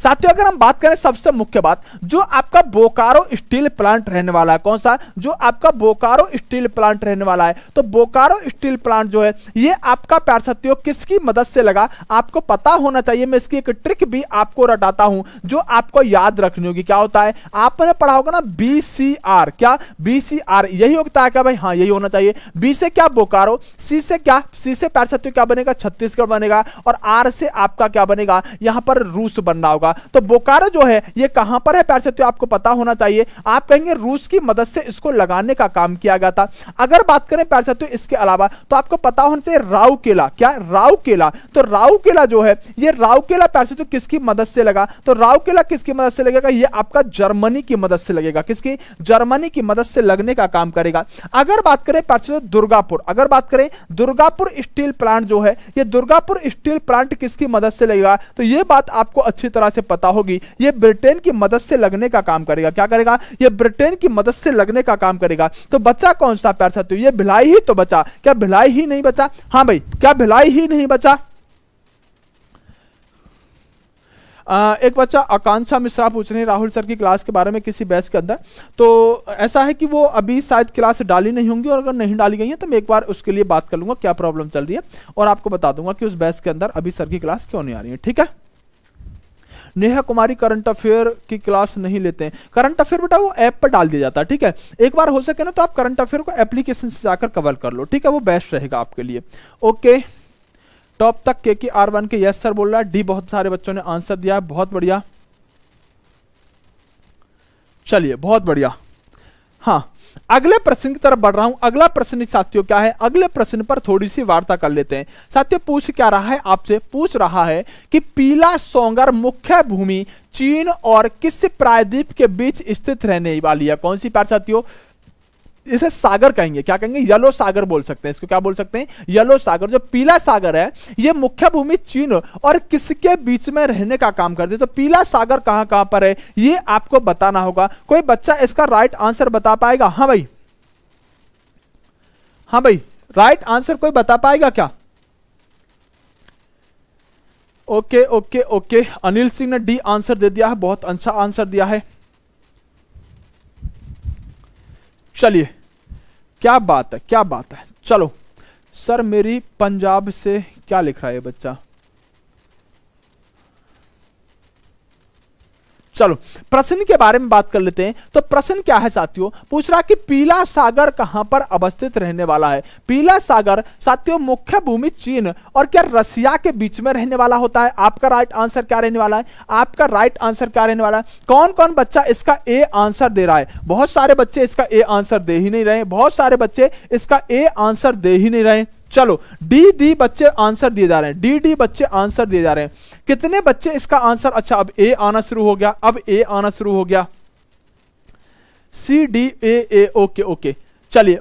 साथियों अगर हम बात करें सबसे मुख्य बात जो आपका बोकारो स्टील प्लांट रहने वाला है कौन सा जो आपका बोकारो स्टील प्लांट रहने वाला है तो बोकारो स्टील प्लांट जो है ये आपका प्यार साथियों किसकी मदद से लगा आपको पता होना चाहिए मैं इसकी एक ट्रिक भी आपको रटाता हूं जो आपको याद रखनी होगी क्या होता है आपने पढ़ा होगा ना बी क्या बी यही होता है क्या भाई हाँ यही होना चाहिए बी से क्या बोकारो सी से क्या सी से प्यार साथियों क्या बनेगा छत्तीसगढ़ बनेगा और आर से आपका क्या बनेगा यहां पर रूस बन रहा होगा तो बोकारो जो है ये कहां पर है प्यार सत्यो आपको पता होना चाहिए आप कहेंगे रूस की मदद से इसको लगाने का काम किया गया था अगर बात करें प्यार सत्यो इसके अलावा तो आपको पता होना चाहिए राव केला क्या राव केला तो राव केला जो है ये राव केला प्यार सत्यो किसकी मदद से लगा तो राव केला किसकी मदद से लगेगा ये आपका जर्मनी की मदद से लगेगा किसकी जर्मनी की मदद से लगने का काम करेगा अगर बात करें प्यार सत्यो दुर्गापुर अगर बात करें दुर्गापुर स्टील प्लांट जो है ये दुर्गापुर स्टील प्लांट किसकी मदद से लगेगा तो ये बात आपको अच्छी तरह तरह से पता होगी ये ब्रिटेन की मदद से लगने का काम करेगा क्या करेगा ये ब्रिटेन की मदद से लगने का काम करेगा तो बच्चा कौन सा प्यार सत्यु ये भिलाई ही तो बचा क्या भिलाई ही नहीं बचा हाँ भाई क्या भिलाई ही नहीं बचा आ, एक बच्चा आकांक्षा मिश्रा पूछ रहे हैं राहुल सर की क्लास के बारे में किसी बैच के अंदर तो ऐसा है कि वो अभी शायद क्लास डाली नहीं होंगी और अगर नहीं डाली गई है तो मैं एक बार उसके लिए बात कर लूंगा क्या प्रॉब्लम चल रही है और आपको बता दूंगा कि उस बैच के अंदर अभी सर की क्लास क्यों नहीं आ रही है ठीक है नेहा कुमारी करंट अफेयर की क्लास नहीं लेते हैं करंट अफेयर बेटा वो ऐप पर डाल दिया जाता है ठीक है एक बार हो सके ना तो आप करंट अफेयर को एप्लीकेशन से जाकर कवर कर लो ठीक है वो बेस्ट रहेगा आपके लिए ओके टॉप तक के के आर वन के यस सर बोल रहा है डी बहुत सारे बच्चों ने आंसर दिया बहुत बढ़िया चलिए बहुत बढ़िया हाँ अगले प्रश्न की तरफ बढ़ रहा हूं अगला प्रश्न साथियों क्या है अगले प्रश्न पर थोड़ी सी वार्ता कर लेते हैं साथियों पूछ क्या रहा है आपसे पूछ रहा है कि पीला सोंगर मुख्य भूमि चीन और किस प्रायद्वीप के बीच स्थित रहने वाली है कौन सी प्यार साथियों इसे सागर कहेंगे क्या कहेंगे येलो सागर बोल सकते हैं इसको क्या बोल सकते हैं येलो सागर जो पीला सागर है ये मुख्य भूमि चीन और किसके बीच में रहने का काम करती है तो पीला सागर कहां कहां पर है ये आपको बताना होगा कोई बच्चा इसका राइट आंसर बता पाएगा हाँ भाई हाँ भाई राइट आंसर कोई बता पाएगा क्या okay okay okay Anil Singh ने डी आंसर दे दिया है बहुत अच्छा आंसर दिया है चलिए क्या बात है क्या बात है चलो सर मेरी पंजाब से क्या लिख रहा है बच्चा चलो प्रश्न के बारे में बात कर लेते हैं तो प्रश्न क्या है साथियों पूछ रहा कि पीला सागर कहां पर अवस्थित रहने वाला है पीला सागर साथियों मुख्य भूमि चीन और क्या रसिया के बीच में रहने वाला होता है आपका राइट आंसर क्या रहने वाला है आपका राइट आंसर क्या रहने वाला है कौन कौन बच्चा इसका ए आंसर दे रहा है बहुत सारे बच्चे इसका ए आंसर दे ही नहीं रहे बहुत सारे बच्चे इसका ए आंसर दे ही नहीं रहे चलो डी डी बच्चे आंसर दिए जा रहे हैं डी डी बच्चे आंसर दिए जा रहे हैं कितने बच्चे इसका आंसर अच्छा अब ए आना शुरू हो गया अब ए आना शुरू हो गया C D A A okay okay चलिए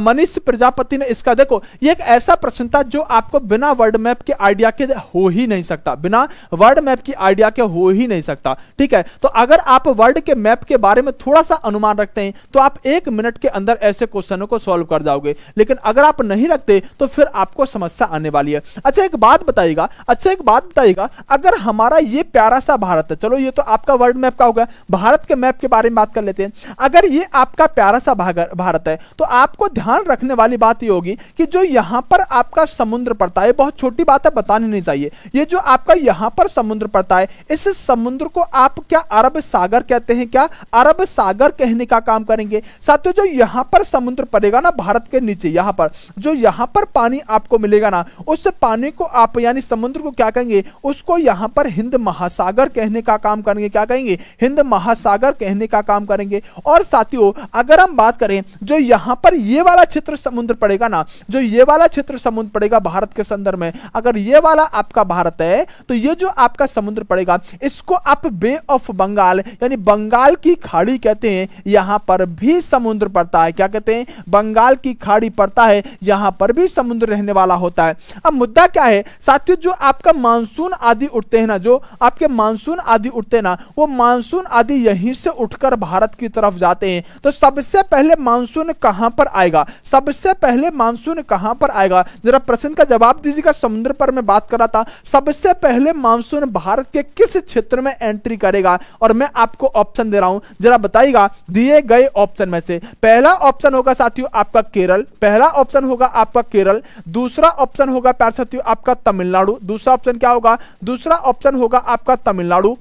मनीष प्रजापति ने इसका देखो ये एक ऐसा प्रश्न था जो आपको बिना वर्ड मैप के आइडिया के हो ही नहीं सकता बिना वर्ड मैप की आइडिया के हो ही नहीं सकता ठीक है तो अगर आप वर्ड के मैप के बारे में थोड़ा सा अनुमान रखते हैं तो आप एक मिनट के अंदर ऐसे क्वेश्चनों को सॉल्व कर जाओगे लेकिन अगर आप नहीं रखते तो फिर आपको समस्या आने वाली है अच्छा एक बात बताइएगा अच्छा एक बात बताइएगा अगर हमारा ये प्यारा सा भारत है चलो ये तो आपका वर्ल्ड मैप का होगा भारत के मैप के बारे में बात कर लेते हैं अगर ये आपका प्यारा सा भारत है तो आपको ध्यान रखने वाली बात यह होगी कि जो यहाँ पर आपका समुद्र पड़ता है बहुत छोटी बात है बतानी नहीं चाहिए ये जो आपका यहां पर समुद्र पड़ता है इस समुद्र को आप क्या अरब सागर कहते हैं क्या अरब सागर कहने का काम करेंगे साथियों जो यहां पर समुद्र पड़ेगा ना भारत के नीचे यहां पर जो यहां पर पानी आपको मिलेगा ना उस पानी को आप यानी समुद्र को क्या कहेंगे उसको यहां पर हिंद महासागर कहने का काम करेंगे क्या कहेंगे हिंद महासागर कहने का काम करेंगे और साथियों अगर हम बात करें जो यहां जहां पर ये वाला क्षेत्र समुद्र पड़ेगा ना जो ये वाला क्षेत्र समुद्र पड़ेगा भारत के संदर्भ में अगर ये वाला आपका भारत है तो ये जो आपका समुद्र पड़ेगा इसको आप बे ऑफ बंगाल यानी बंगाल की खाड़ी कहते हैं यहां पर भी समुद्र पड़ता है क्या कहते हैं बंगाल की खाड़ी पड़ता है यहां पर भी समुद्र रहने वाला होता है अब मुद्दा क्या है साथियों जो आपका मानसून आदि उठते हैं ना जो आपके मानसून आदि उठते ना वो मानसून आदि यहीं से उठकर भारत की तरफ जाते हैं तो सबसे पहले मानसून कहां पर आएगा सबसे पहले मानसून कहां पर आएगा जरा प्रश्न का जवाब दीजिएगा समुद्र पर मैं बात कर रहा था सबसे पहले मानसून भारत के किस क्षेत्र में एंट्री करेगा और मैं आपको ऑप्शन दे रहा हूं जरा बताइएगा दिए गए ऑप्शन में से पहला ऑप्शन होगा साथियों आपका केरल पहला ऑप्शन होगा आपका केरल दूसरा ऑप्शन होगा प्यार साथियों आपका तमिलनाडु दूसरा ऑप्शन क्या होगा दूसरा ऑप्शन होगा आपका तमिलनाडु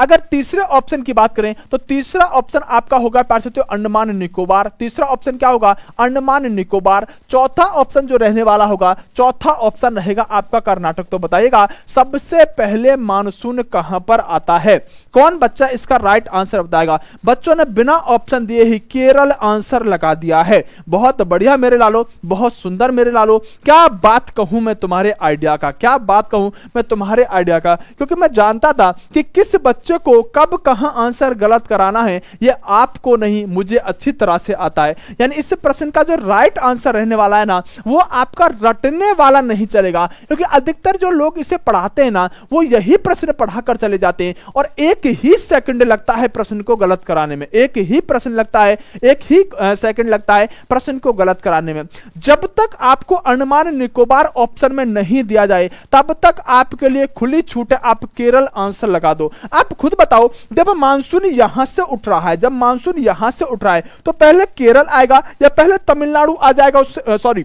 अगर तीसरे ऑप्शन की बात करें तो तीसरा ऑप्शन आपका होगा पार्षद अंडमान निकोबार तीसरा ऑप्शन क्या होगा अंडमान निकोबार चौथा ऑप्शन जो रहने वाला होगा चौथा ऑप्शन रहेगा आपका कर्नाटक तो बताइएगा सबसे पहले मानसून कहां पर आता है कौन बच्चा इसका राइट आंसर बताएगा बच्चों ने बिना ऑप्शन दिए ही केरल आंसर लगा दिया है बहुत बढ़िया मेरे लालो बहुत सुंदर मेरे लालो क्या बात कहूं मैं तुम्हारे आइडिया का क्या बात कहूं मैं तुम्हारे आइडिया का क्योंकि मैं जानता था कि किस बच्चे बच्चों को कब कहां आंसर गलत कराना है यह आपको नहीं मुझे अच्छी तरह से आता है यानी इस प्रश्न का जो राइट आंसर रहने वाला है ना वो आपका रटने वाला नहीं चलेगा क्योंकि अधिकतर जो लोग इसे पढ़ाते हैं ना वो यही प्रश्न पढ़ाकर चले जाते हैं और एक ही सेकंड लगता है प्रश्न को गलत कराने में एक ही प्रश्न लगता है एक ही सेकंड लगता है प्रश्न को गलत कराने में जब तक आपको अनुमान निकोबार ऑप्शन में नहीं दिया जाए तब तक आपके लिए खुली छूट आप केरल आंसर लगा दो आप आप खुद बताओ जब मानसून यहां से उठ रहा है जब मानसून यहां से उठ रहा है तो पहले केरल आएगा या पहले तमिलनाडु आ जाएगा सॉरी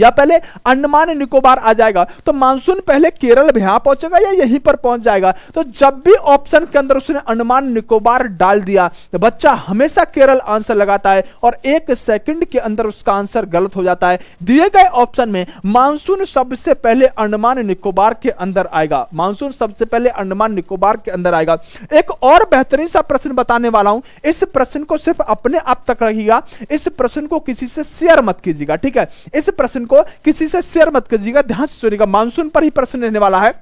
या पहले अंडमान निकोबार आ जाएगा तो मानसून पहले केरल भी यहां पहुंचेगा या यहीं पर पहुंच जाएगा तो जब भी ऑप्शन के अंदर उसने अंडमान निकोबार डाल दिया तो बच्चा हमेशा केरल आंसर लगाता है और एक सेकंड के अंदर उसका आंसर गलत हो जाता है दिए गए ऑप्शन में मानसून सबसे पहले अंडमान निकोबार के अंदर आएगा मानसून सबसे पहले अंडमान निकोबार के अंदर आएगा एक और बेहतरीन सा प्रश्न बताने वाला हूं इस प्रश्न को सिर्फ अपने आप तक रखिएगा इस प्रश्न को किसी से शेयर मत कीजिएगा ठीक है इस प्रश्न को किसी से शेयर मत कीजिएगा ध्यान से सुनिएगा मानसून पर ही प्रश्न रहने वाला है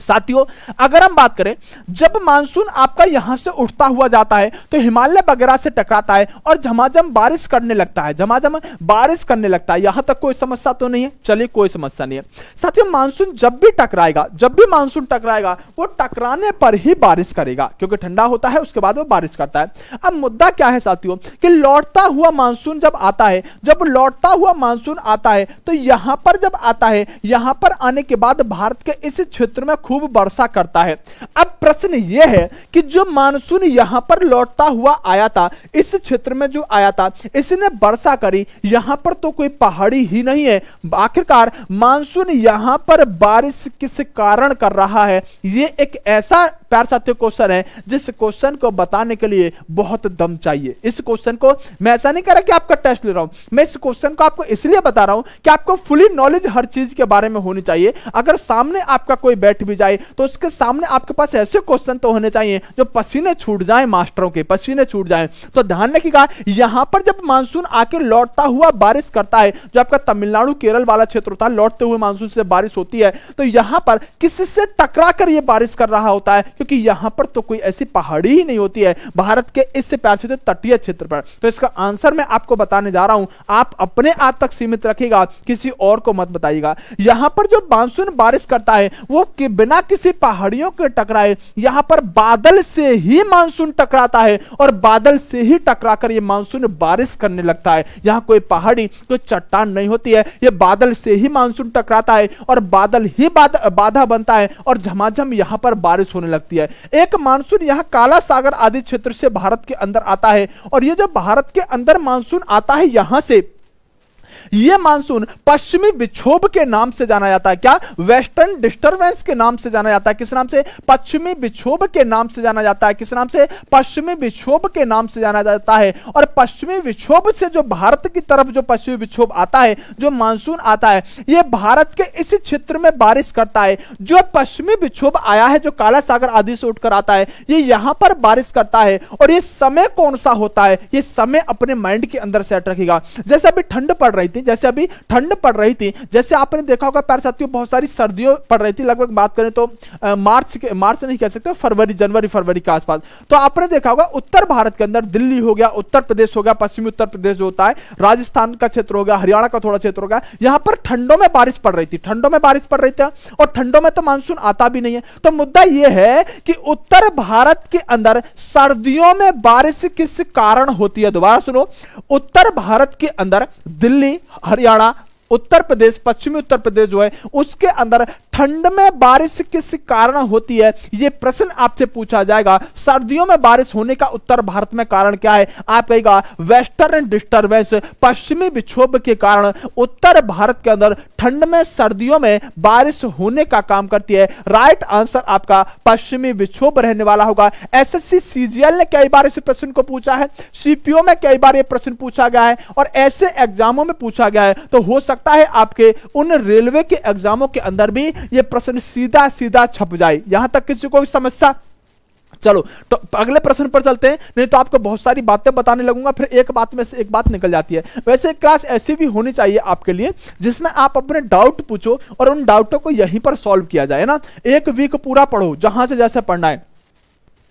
साथियों अगर हम बात करें जब मानसून आपका यहां से उठता हुआ जाता है तो हिमालय वगैरह से टकराता है और झमाझम बारिश करने लगता है झमाझम बारिश करने लगता है यहां तक कोई समस्या तो नहीं है चलिए कोई समस्या नहीं है साथियों मानसून जब भी टकराएगा जब भी मानसून टकराएगा वो टकराने पर ही बारिश करेगा क्योंकि ठंडा होता है उसके बाद वो बारिश करता है अब मुद्दा क्या है साथियों कि लौटता हुआ मानसून जब आता है जब लौटता हुआ मानसून आता है तो यहां पर जब आता है यहां पर आने के बाद भारत के इस क्षेत्र में खूब वर्षा करता है अब प्रश्न यह है कि जो मानसून यहाँ पर लौटता हुआ आया था इस क्षेत्र में जो आया था इसने वर्षा करी यहाँ पर तो कोई पहाड़ी ही नहीं है आखिरकार मानसून यहाँ पर बारिश किस कारण कर रहा है ये एक ऐसा प्यार साथियों क्वेश्चन है जिस क्वेश्चन को बताने के लिए बहुत दम चाहिए इस क्वेश्चन को मैं ऐसा नहीं कह रहा कि आपका टेस्ट ले रहा हूं मैं इस क्वेश्चन को आपको इसलिए बता रहा हूं कि आपको फुली नॉलेज हर चीज के बारे में होनी चाहिए अगर सामने आपका कोई बैठ भी जाए तो उसके सामने आपके पास ऐसे क्वेश्चन तो होने चाहिए जो पसीने छूट जाए मास्टरों के पसीने छूट जाए तो ध्यान रखिएगा यहां पर जब मानसून आके लौटता हुआ बारिश करता है जो आपका तमिलनाडु केरल वाला क्षेत्र होता है लौटते हुए मानसून से बारिश होती है तो यहां पर किसी से टकरा कर यह बारिश कर रहा होता है क्योंकि यहां पर तो कोई ऐसी पहाड़ी ही नहीं होती है भारत के इससे प्यार से तो तटीय क्षेत्र पर तो इसका आंसर मैं आपको बताने जा रहा हूं आप अपने आप तक सीमित रखेगा किसी और को मत बताइएगा यहां पर जो मानसून बारिश करता है वो कि बिना किसी पहाड़ियों के टकराए यहां पर बादल से ही मानसून टकराता है और बादल से ही टकराकर ये मानसून बारिश करने लगता है यहां कोई पहाड़ी कोई चट्टान नहीं होती है ये बादल से ही मानसून टकराता है और बादल ही बाधा बनता है और झमाझम यहां पर बारिश होने है लगती है एक मानसून यहाँ काला सागर आदि क्षेत्र से भारत के अंदर आता है और ये जो भारत के अंदर मानसून आता है यहाँ से यह मानसून पश्चिमी विक्षोभ के नाम से जाना जाता है क्या वेस्टर्न डिस्टर्बेंस के नाम से जाना जाता है किस नाम से पश्चिमी विक्षोभ के नाम से जाना जाता है किस नाम से पश्चिमी विक्षोभ के नाम से जाना जाता है और पश्चिमी विक्षोभ से जो भारत की तरफ जो पश्चिमी विक्षोभ आता है जो मानसून आता है यह भारत के इस क्षेत्र में बारिश करता है जो पश्चिमी विक्षोभ आया है जो काला सागर आदि से उठकर आता है ये यहां पर बारिश करता है और ये समय कौन सा होता है ये समय अपने माइंड के अंदर सेट रखेगा जैसे अभी ठंड पड़ रही थी थी जैसे अभी ठंड पड़ रही थी जैसे आपने देखा होगा प्यार साथियों बहुत सारी सर्दियों पड़ रही थी लगभग बात करें तो आ, मार्च मार्च नहीं कह सकते फरवरी जनवरी फरवरी के आसपास तो आपने देखा होगा उत्तर भारत के अंदर दिल्ली हो गया उत्तर प्रदेश हो गया पश्चिमी उत्तर प्रदेश जो होता है राजस्थान का क्षेत्र हो गया हरियाणा का थोड़ा क्षेत्र हो गया यहां पर ठंडों में बारिश पड़ रही थी ठंडों में बारिश पड़ रही थी और ठंडों में तो मानसून आता भी नहीं है तो मुद्दा यह है कि उत्तर भारत के अंदर सर्दियों में बारिश किस कारण होती है दोबारा सुनो उत्तर भारत के अंदर दिल्ली हरियाणा उत्तर प्रदेश पश्चिमी उत्तर प्रदेश जो है उसके अंदर ठंड में बारिश किस कारण होती है यह प्रश्न आपसे पूछा जाएगा सर्दियों में बारिश होने का उत्तर भारत में कारण क्या है आप कहेगा वेस्टर्न डिस्टर्बेंस पश्चिमी विक्षोभ के कारण उत्तर भारत के अंदर ठंड में सर्दियों में बारिश होने का काम करती है राइट आंसर आपका पश्चिमी विक्षोभ रहने वाला होगा एस सीजीएल ने कई बार इस प्रश्न को पूछा है सीपीओ में कई बार यह प्रश्न पूछा गया है और ऐसे एग्जामों में पूछा गया है तो हो सकता सकता है आपके उन रेलवे के एग्जामों के अंदर भी ये प्रश्न सीधा सीधा छप जाए यहां तक किसी को समस्या चलो तो अगले प्रश्न पर चलते हैं नहीं तो आपको बहुत सारी बातें बताने लगूंगा फिर एक बात में से एक बात निकल जाती है वैसे क्लास ऐसी भी होनी चाहिए आपके लिए जिसमें आप अपने डाउट पूछो और उन डाउटों को यहीं पर सॉल्व किया जाए ना एक वीक पूरा पढ़ो जहां से जैसे पढ़ना है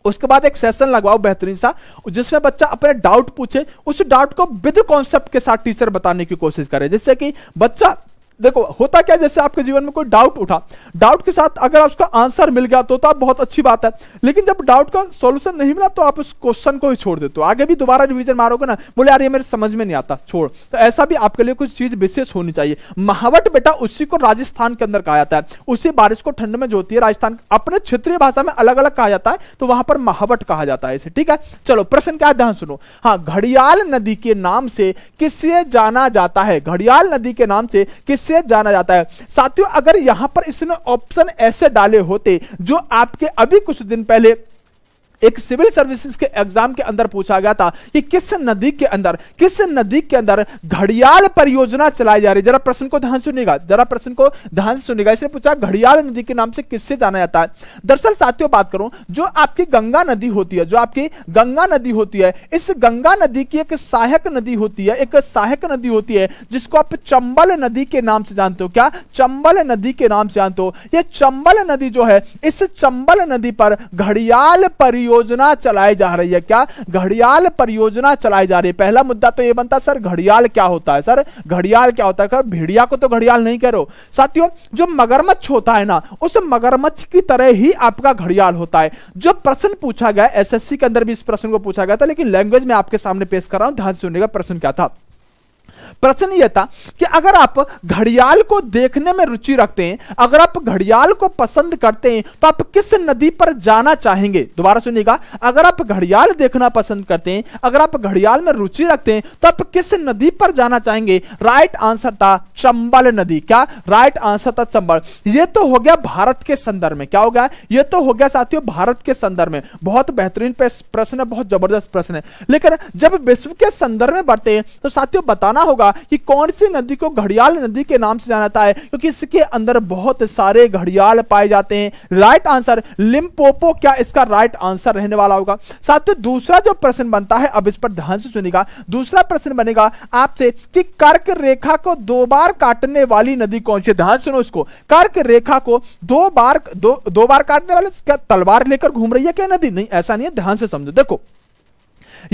उसके बाद एक सेशन लगवाओ बेहतरीन सा जिसमें बच्चा अपने डाउट पूछे उस डाउट को विद कॉन्सेप्ट के साथ टीचर बताने की कोशिश करे जिससे कि बच्चा देखो होता क्या जैसे आपके जीवन में कोई डाउट उठा डाउट के साथ अगर उसका आंसर मिल गया तो, तो आप बहुत अच्छी बात है लेकिन जब डाउट का सॉल्यूशन नहीं मिला तो आप उस क्वेश्चन को ही छोड़ देते हो आगे भी दोबारा रिवीजन मारोगे ना बोले यार ये मेरे समझ में नहीं आता छोड़ तो ऐसा भी आपके लिए कुछ चीज विशेष होनी चाहिए महावट बेटा उसी को राजस्थान के अंदर कहा जाता है उसी बारिश को ठंड में जो होती है राजस्थान अपने क्षेत्रीय भाषा में अलग अलग कहा जाता है तो वहां पर महावट कहा जाता है इसे ठीक है चलो प्रश्न क्या ध्यान सुनो हाँ घड़ियाल नदी के नाम से किससे जाना जाता है घड़ियाल नदी के नाम से किस से जाना जाता है साथियों अगर यहां पर इसने ऑप्शन ऐसे डाले होते जो आपके अभी कुछ दिन पहले एक सिविल सर्विसेज के एग्जाम के अंदर पूछा गया था कि किस नदी के अंदर किस नदी के अंदर घड़ियाल परियोजना चलाई जा रही जरा प्रश्न को ध्यान सुनिएगा जरा प्रश्न को ध्यान से सुनिएगा इसलिए पूछा घड़ियाल नदी के नाम से किससे जाना जाता है दरअसल साथियों बात करूं जो आपकी गंगा नदी होती है जो आपकी गंगा नदी होती है इस गंगा नदी की एक सहायक नदी होती है एक सहायक नदी होती है जिसको आप चंबल नदी के नाम से जानते हो क्या चंबल नदी के नाम से जानते हो यह चंबल नदी जो है इस चंबल नदी पर घड़ियाल परियोजना परियोजना चलाई जा रही है क्या घड़ियाल परियोजना चलाई जा रही है पहला मुद्दा तो यह बनता सर घड़ियाल क्या होता है सर घड़ियाल क्या होता है भेड़िया को तो घड़ियाल नहीं करो साथियों जो मगरमच्छ होता है ना उस मगरमच्छ की तरह ही आपका घड़ियाल होता है जो प्रश्न पूछा गया एसएससी के अंदर भी इस प्रश्न को पूछा गया था लेकिन लैंग्वेज में आपके सामने पेश कर रहा हूं ध्यान से सुनने का प्रश्न क्या था प्रश्न यह था कि अगर आप घड़ियाल को देखने में रुचि रखते हैं अगर आप घड़ियाल को पसंद करते हैं तो आप किस नदी पर जाना चाहेंगे दोबारा सुनिएगा अगर आप घड़ियाल देखना पसंद करते हैं अगर आप घड़ियाल में रुचि रखते हैं तो आप किस नदी पर जाना चाहेंगे राइट आंसर था चंबल नदी क्या राइट आंसर था चंबल ये तो हो गया भारत के संदर्भ में क्या हो गया ये तो हो गया साथियों भारत के संदर्भ में बहुत बेहतरीन प्रश्न है बहुत जबरदस्त प्रश्न है लेकिन जब विश्व के संदर्भ में बढ़ते हैं तो साथियों बताना होगा होगा कि कौन सी नदी को घड़ियाल नदी के नाम से जाना जाता है क्योंकि इसके अंदर बहुत सारे घड़ियाल पाए जाते हैं राइट आंसर लिम्पोपो क्या इसका राइट आंसर रहने वाला होगा साथ ही दूसरा जो प्रश्न बनता है अब इस पर ध्यान से सुनेगा दूसरा प्रश्न बनेगा आपसे कि कर्क रेखा को दो बार काटने वाली नदी कौन सी ध्यान सुनो इसको कर्क रेखा को दो बार दो, दो बार काटने वाले तलवार लेकर घूम रही है क्या नदी नहीं ऐसा नहीं है ध्यान से समझो देखो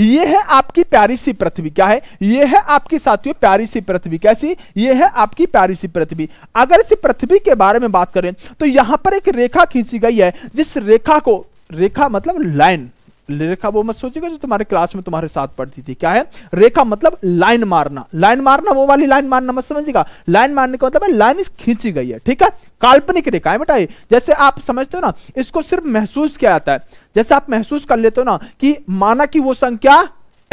ये है आपकी प्यारी सी पृथ्वी क्या है ये है आपकी साथियों प्यारी सी पृथ्वी कैसी ये है आपकी प्यारी सी पृथ्वी अगर इस पृथ्वी के बारे में बात करें तो यहां पर एक रेखा खींची गई है जिस रेखा को रेखा मतलब लाइन रेखा वो मत सोचेगा जो तुम्हारे क्लास में तुम्हारे साथ पढ़ती थी क्या है रेखा मतलब लाइन मारना लाइन मारना वो वाली लाइन मारना मत समझिएगा लाइन मारने का मतलब लाइन खींची गई है ठीक है काल्पनिक रेखा है बेटा ये जैसे आप समझते हो ना इसको सिर्फ महसूस किया जाता है जैसे आप महसूस कर लेते हो ना कि माना की वो संख्या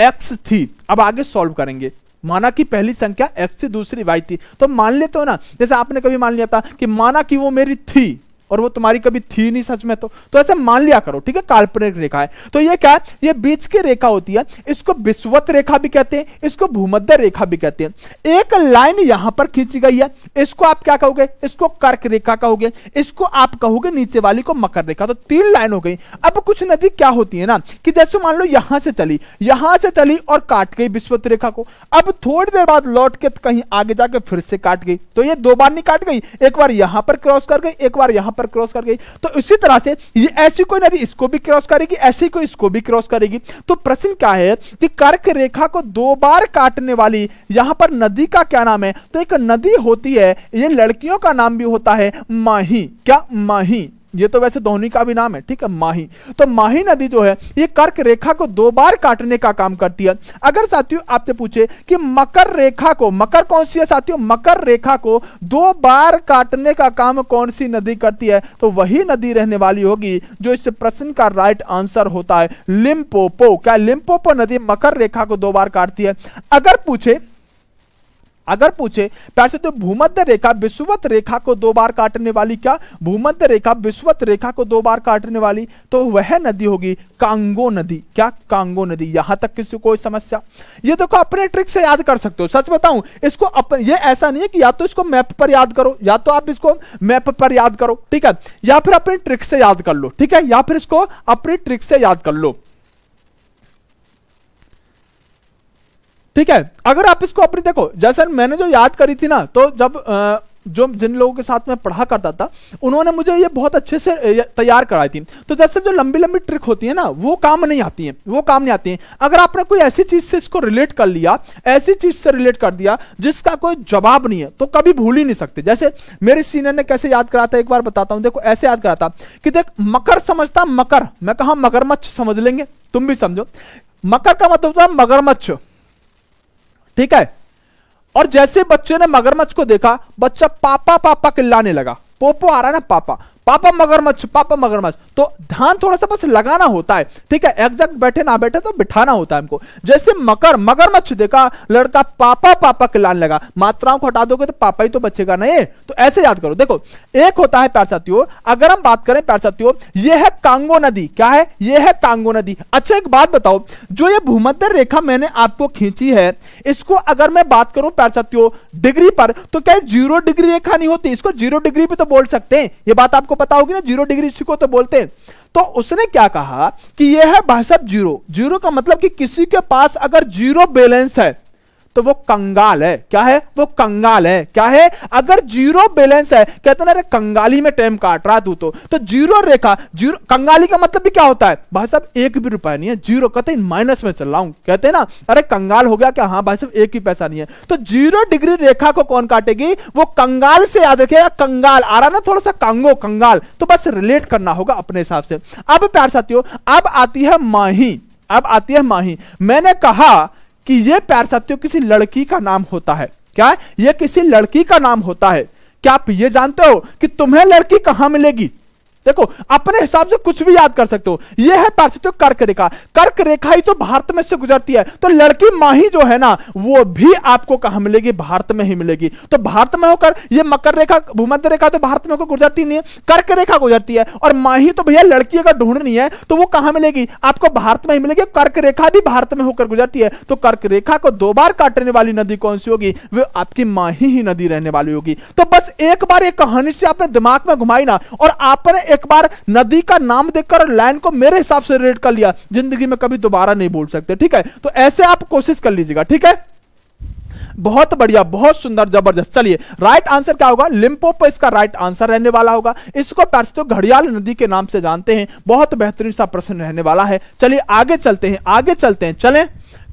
एक्स थी अब आगे सॉल्व करेंगे माना की पहली संख्या एक्स थी दूसरी वाई थी तो मान लेते हो ना जैसे आपने कभी मान लिया था कि माना की वो मेरी थी और वो तुम्हारी कभी थी नहीं सच में तो तो ऐसे मान लिया करो ठीक है काल्पनिक रेखा है तो ये क्या है ये बीच की रेखा होती है इसको विश्वत रेखा भी कहते हैं इसको भूमध्य रेखा भी कहते हैं एक लाइन यहां पर खींची गई है इसको आप क्या कहोगे इसको कर्क रेखा कहोगे इसको आप कहोगे नीचे वाली को मकर रेखा तो तीन लाइन हो गई अब कुछ नदी क्या होती है ना कि जैसे मान लो यहां से चली यहां से चली और काट गई विश्वत रेखा को अब थोड़ी देर बाद लौट के कहीं आगे जाके फिर से काट गई तो ये दो बार नहीं काट गई एक बार यहां पर क्रॉस कर गई एक बार यहां पर क्रॉस कर गई तो इसी तरह से ये ऐसी कोई नदी इसको भी क्रॉस करेगी ऐसी कोई इसको भी क्रॉस करेगी तो प्रश्न क्या है कि कर्क रेखा को दो बार काटने वाली यहां पर नदी का क्या नाम है तो एक नदी होती है ये लड़कियों का नाम भी होता है माही क्या माही ये तो वैसे धोनी का भी नाम है ठीक है माही तो माही नदी जो है ये कर्क रेखा को दो बार काटने का काम करती है अगर साथियों आपसे पूछे कि मकर रेखा को मकर कौन सी है साथियों मकर रेखा को दो बार काटने का काम कौन सी नदी करती है तो वही नदी रहने वाली होगी जो इस प्रश्न का राइट आंसर होता है लिम्पोपो क्या लिम्पोपो नदी मकर रेखा को दो बार काटती है अगर पूछे अगर पूछे पैसे तो भूमध्य रेखा विश्ववत रेखा को दो बार काटने वाली क्या भूमध्य रेखा विश्ववत रेखा को दो बार काटने वाली तो वह नदी होगी कांगो नदी क्या कांगो नदी यहां तक किसी कोई समस्या ये देखो अपने ट्रिक से याद कर सकते हो सच बताऊं इसको अप, ये ऐसा नहीं है कि या तो इसको मैप पर याद करो या तो आप इसको मैप पर याद करो ठीक है या फिर अपने ट्रिक से याद कर लो ठीक है या फिर इसको अपने ट्रिक से याद कर लो ठीक है अगर आप इसको अपनी देखो जैसे मैंने जो याद करी थी ना तो जब आ, जो जिन लोगों के साथ मैं पढ़ा करता था उन्होंने मुझे ये बहुत अच्छे से तैयार कराई थी तो जैसे जो लंबी लंबी ट्रिक होती है ना वो काम नहीं आती है वो काम नहीं आती है अगर आपने कोई ऐसी चीज से इसको रिलेट कर लिया ऐसी चीज से रिलेट कर दिया जिसका कोई जवाब नहीं है तो कभी भूल ही नहीं सकते जैसे मेरे सीनियर ने कैसे याद करा था एक बार बताता हूं देखो ऐसे याद करा था कि देख मकर समझता मकर मैं कहा मगरमच्छ समझ लेंगे तुम भी समझो मकर का मतलब होता है मगरमच्छ ठीक है और जैसे बच्चे ने मगरमच्छ को देखा बच्चा पापा पापा किल्लाने लगा पोपो आ रहा है ना पापा पापा मगरमच्छ पापा मगरमच्छ तो ध्यान थोड़ा सा बस लगाना होता है ठीक है एग्जैक्ट बैठे ना बैठे तो बिठाना होता है हमको जैसे मकर मगरमच्छ देखा लड़का पापा पापा के किलान लगा मात्राओं को हटा दोगे तो पापा ही तो बचेगा नहीं तो ऐसे याद करो देखो एक होता है प्यार साथियों अगर हम बात करें प्यार साथियों यह है कांगो नदी क्या है यह है कांगो नदी अच्छा एक बात बताओ जो ये भूमध्य रेखा मैंने आपको खींची है इसको अगर मैं बात करूं प्यार साथियों डिग्री पर तो क्या जीरो डिग्री रेखा नहीं होती इसको जीरो डिग्री पे तो बोल सकते हैं ये बात आपको पता होगी ना जीरो डिग्री इसी को तो बोलते हैं तो उसने क्या कहा कि यह है भाई साहब जीरो जीरो का मतलब कि किसी के पास अगर जीरो बैलेंस है तो वो कंगाल है क्या है वो कंगाल है क्या है अगर जीरो बैलेंस है कहते ना अरे कंगाली में टाइम काट रहा तू तो तो जीरो रेखा जीरो कंगाली का मतलब भी क्या होता है भाई साहब एक भी रुपया नहीं है जीरो कहते माइनस में चल रहा हूं कहते ना अरे कंगाल हो गया क्या हाँ भाई साहब एक भी पैसा नहीं है तो जीरो डिग्री रेखा को कौन काटेगी वो कंगाल से याद रखेगा कंगाल आ रहा ना थोड़ा सा कंगो कंगाल तो बस रिलेट करना होगा अपने हिसाब से अब प्यार साथियों अब आती है माही अब आती है माही मैंने कहा कि ये प्यार साथियों किसी लड़की का नाम होता है क्या यह किसी लड़की का नाम होता है क्या आप ये जानते हो कि तुम्हें लड़की कहां मिलेगी देखो अपने हिसाब से कुछ भी याद कर सकते हो यह है पार्श्विक कर्क रेखा कर्क रेखा ही तो भारत में से गुजरती है तो लड़की माही जो है ना वो भी आपको कहा मिलेगी भारत में ही मिलेगी तो भारत में होकर यह मकर रेखा भूमध्य रेखा तो भारत में गुजरती नहीं है कर्क रेखा गुजरती है और माही तो भैया लड़की अगर ढूंढनी है तो वो कहां मिलेगी आपको भारत में ही मिलेगी कर्क रेखा भी भारत में होकर गुजरती है तो कर्क रेखा को दो बार काटने वाली नदी कौन सी होगी वे आपकी माही ही नदी रहने वाली होगी तो बस एक बार एक कहानी से आपने दिमाग में घुमाई ना और आपने एक बार नदी का नाम देखकर लाइन को मेरे हिसाब से रेड कर लिया जिंदगी में कभी दोबारा नहीं बोल सकते ठीक है तो ऐसे आप कोशिश कर लीजिएगा ठीक है बहुत बढ़िया बहुत सुंदर जबरदस्त चलिए राइट आंसर क्या होगा लिम्पोपो इसका राइट आंसर रहने वाला होगा इसको तो घड़ियाल नदी के नाम से जानते हैं बहुत बेहतरीन सा प्रश्न रहने वाला है चलिए आगे चलते हैं आगे चलते हैं चले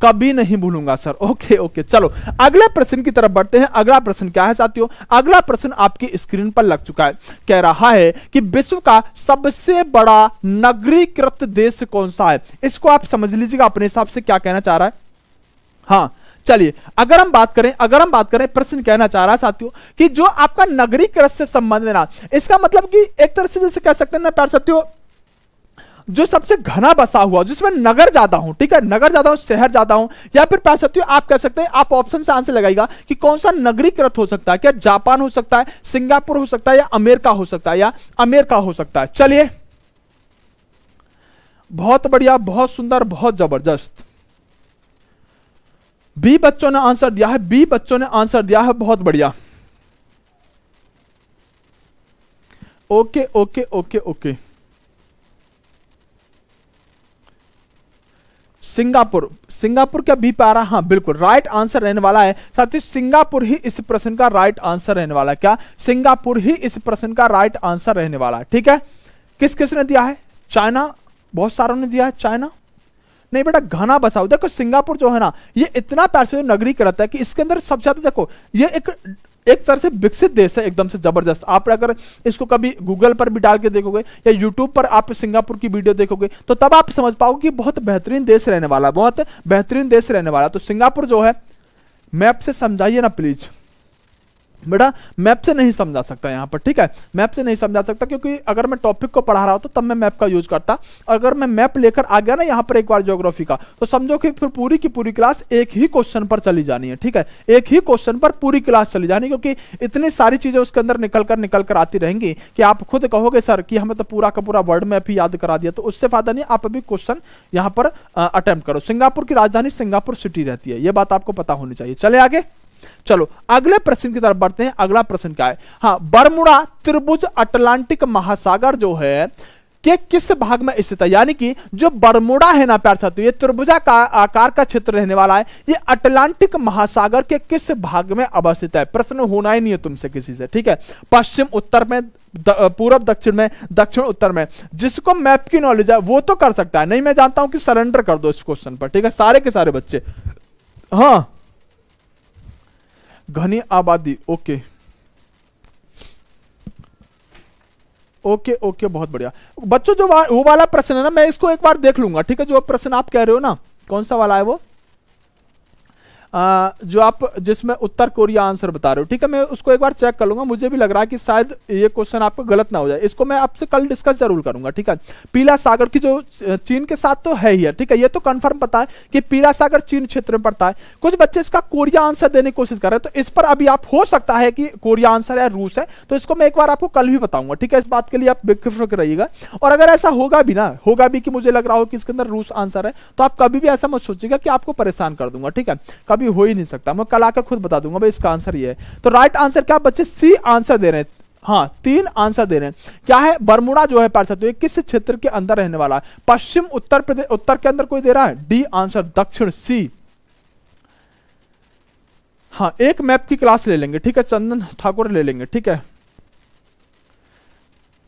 कभी नहीं भूलूंगा सर ओके ओके चलो अगले प्रश्न की तरफ बढ़ते हैं अगला प्रश्न क्या है साथियों अगला प्रश्न आपकी स्क्रीन पर लग चुका है कह रहा है कि विश्व का सबसे बड़ा नगरीकृत देश कौन सा है इसको आप समझ लीजिएगा अपने हिसाब से क्या कहना चाह रहा है हाँ चलिए अगर हम बात करें अगर हम बात करें प्रश्न कहना चाह रहा है साथियों कि जो आपका नगरी क्रस से संबंध है ना इसका मतलब कि एक तरह से जैसे कह सकते हैं ना प्यार सत्यो जो सबसे घना बसा हुआ जिसमें नगर ज्यादा हूं ठीक है नगर ज्यादा हूं शहर ज्यादा हूं या फिर पा सकते हो आप कह सकते हैं आप ऑप्शन से आंसर लगाएगा कि कौन सा नगरीकृत हो सकता है क्या जापान हो सकता है सिंगापुर हो सकता है या अमेरिका हो सकता है या अमेरिका हो सकता है चलिए बहुत बढ़िया बहुत सुंदर बहुत जबरदस्त बी बच्चों ने आंसर दिया है बी बच्चों ने आंसर दिया है बहुत बढ़िया okay okay okay okay Singapore Singapore क्या बी पा रहा हाँ बिल्कुल राइट आंसर रहने वाला है साथ ही सिंगापुर ही इस प्रश्न का राइट आंसर रहने वाला है क्या सिंगापुर ही इस प्रश्न का राइट आंसर रहने वाला है ठीक है किस किस ने दिया है चाइना बहुत सारों ने दिया है चाइना नहीं बेटा घना बसा हुआ देखो सिंगापुर जो है ना ये इतना पैसे नगरी करता है कि इसके अंदर सबसे ज्यादा देखो ये एक एक तरह से विकसित देश है एकदम से जबरदस्त आप अगर इसको कभी गूगल पर भी डाल के देखोगे या यूट्यूब पर आप सिंगापुर की वीडियो देखोगे तो तब आप समझ पाओगे कि बहुत बेहतरीन देश रहने वाला बहुत बेहतरीन देश रहने वाला तो सिंगापुर जो है मैप से समझाइए ना प्लीज़ बेटा मैप से नहीं समझा सकता यहाँ पर ठीक है मैप से नहीं समझा सकता क्योंकि अगर मैं टॉपिक को पढ़ा रहा होता तो तब मैं मैप का यूज करता और अगर मैं मैप लेकर आ गया ना यहाँ पर एक बार ज्योग्राफी का तो समझो कि फिर पूरी की पूरी क्लास एक ही क्वेश्चन पर चली जानी है ठीक है एक ही क्वेश्चन पर पूरी क्लास चली जानी क्योंकि इतनी सारी चीजें उसके अंदर निकल कर निकल कर आती रहेंगी कि आप खुद कहोगे सर कि हमें तो पूरा का पूरा वर्ल्ड मैप ही याद करा दिया तो उससे फायदा नहीं आप अभी क्वेश्चन यहाँ पर अटेम्प्ट करो सिंगापुर की राजधानी सिंगापुर सिटी रहती है ये बात आपको पता होनी चाहिए चले आगे चलो अगले प्रश्न की तरफ बढ़ते हैं अगला प्रश्न क्या है हाँ बरमुड़ा त्रिभुज अटलांटिक महासागर जो है कि किस भाग में स्थित है यानी कि जो बरमुड़ा है ना प्यार साथियों ये त्रिभुजा का आकार का क्षेत्र रहने वाला है ये अटलांटिक महासागर के किस भाग में अवस्थित है प्रश्न होना ही नहीं है तुमसे किसी से ठीक है पश्चिम उत्तर में पूर्व दक्षिण में दक्षिण उत्तर में जिसको मैप की नॉलेज है वो तो कर सकता है नहीं मैं जानता हूं कि सरेंडर कर दो इस क्वेश्चन पर ठीक है सारे के सारे बच्चे हाँ घनी आबादी ओके ओके ओके बहुत बढ़िया बच्चों जो वा, वो वाला प्रश्न है ना मैं इसको एक बार देख लूंगा ठीक है जो प्रश्न आप कह रहे हो ना कौन सा वाला है वो आ, जो आप जिसमें उत्तर कोरिया आंसर बता रहे हो ठीक है मैं उसको एक बार चेक कर लूंगा मुझे भी लग रहा है कि शायद ये क्वेश्चन आपको गलत ना हो जाए इसको मैं आपसे कल डिस्कस जरूर करूंगा ठीक है पीला सागर की जो चीन के साथ तो है ही है ठीक है ये तो कंफर्म पता है कि पीला सागर चीन क्षेत्र में पड़ता है कुछ बच्चे इसका कोरिया आंसर देने की कोशिश कर रहे हैं तो इस पर अभी आप हो सकता है कि कोरिया आंसर है रूस है तो इसको मैं एक बार आपको कल भी बताऊंगा ठीक है इस बात के लिए आप बेफिक्र रहिएगा और अगर ऐसा होगा भी ना होगा भी कि मुझे लग रहा हो कि इसके अंदर रूस आंसर है तो आप कभी भी ऐसा मत सोचिएगा कि आपको परेशान कर दूंगा ठीक है कभी भी हो ही नहीं सकता मैं कल आकर खुद बता दूंगा भाई इसका आंसर ये है तो राइट आंसर क्या बच्चे सी आंसर दे रहे हैं हाँ तीन आंसर दे रहे हैं क्या है बरमुड़ा जो है पार्षद तो किस क्षेत्र के अंदर रहने वाला है पश्चिम उत्तर प्रदेश उत्तर के अंदर कोई दे रहा है डी आंसर दक्षिण सी हाँ एक मैप की क्लास ले लेंगे ठीक है चंदन ठाकुर ले लेंगे ठीक है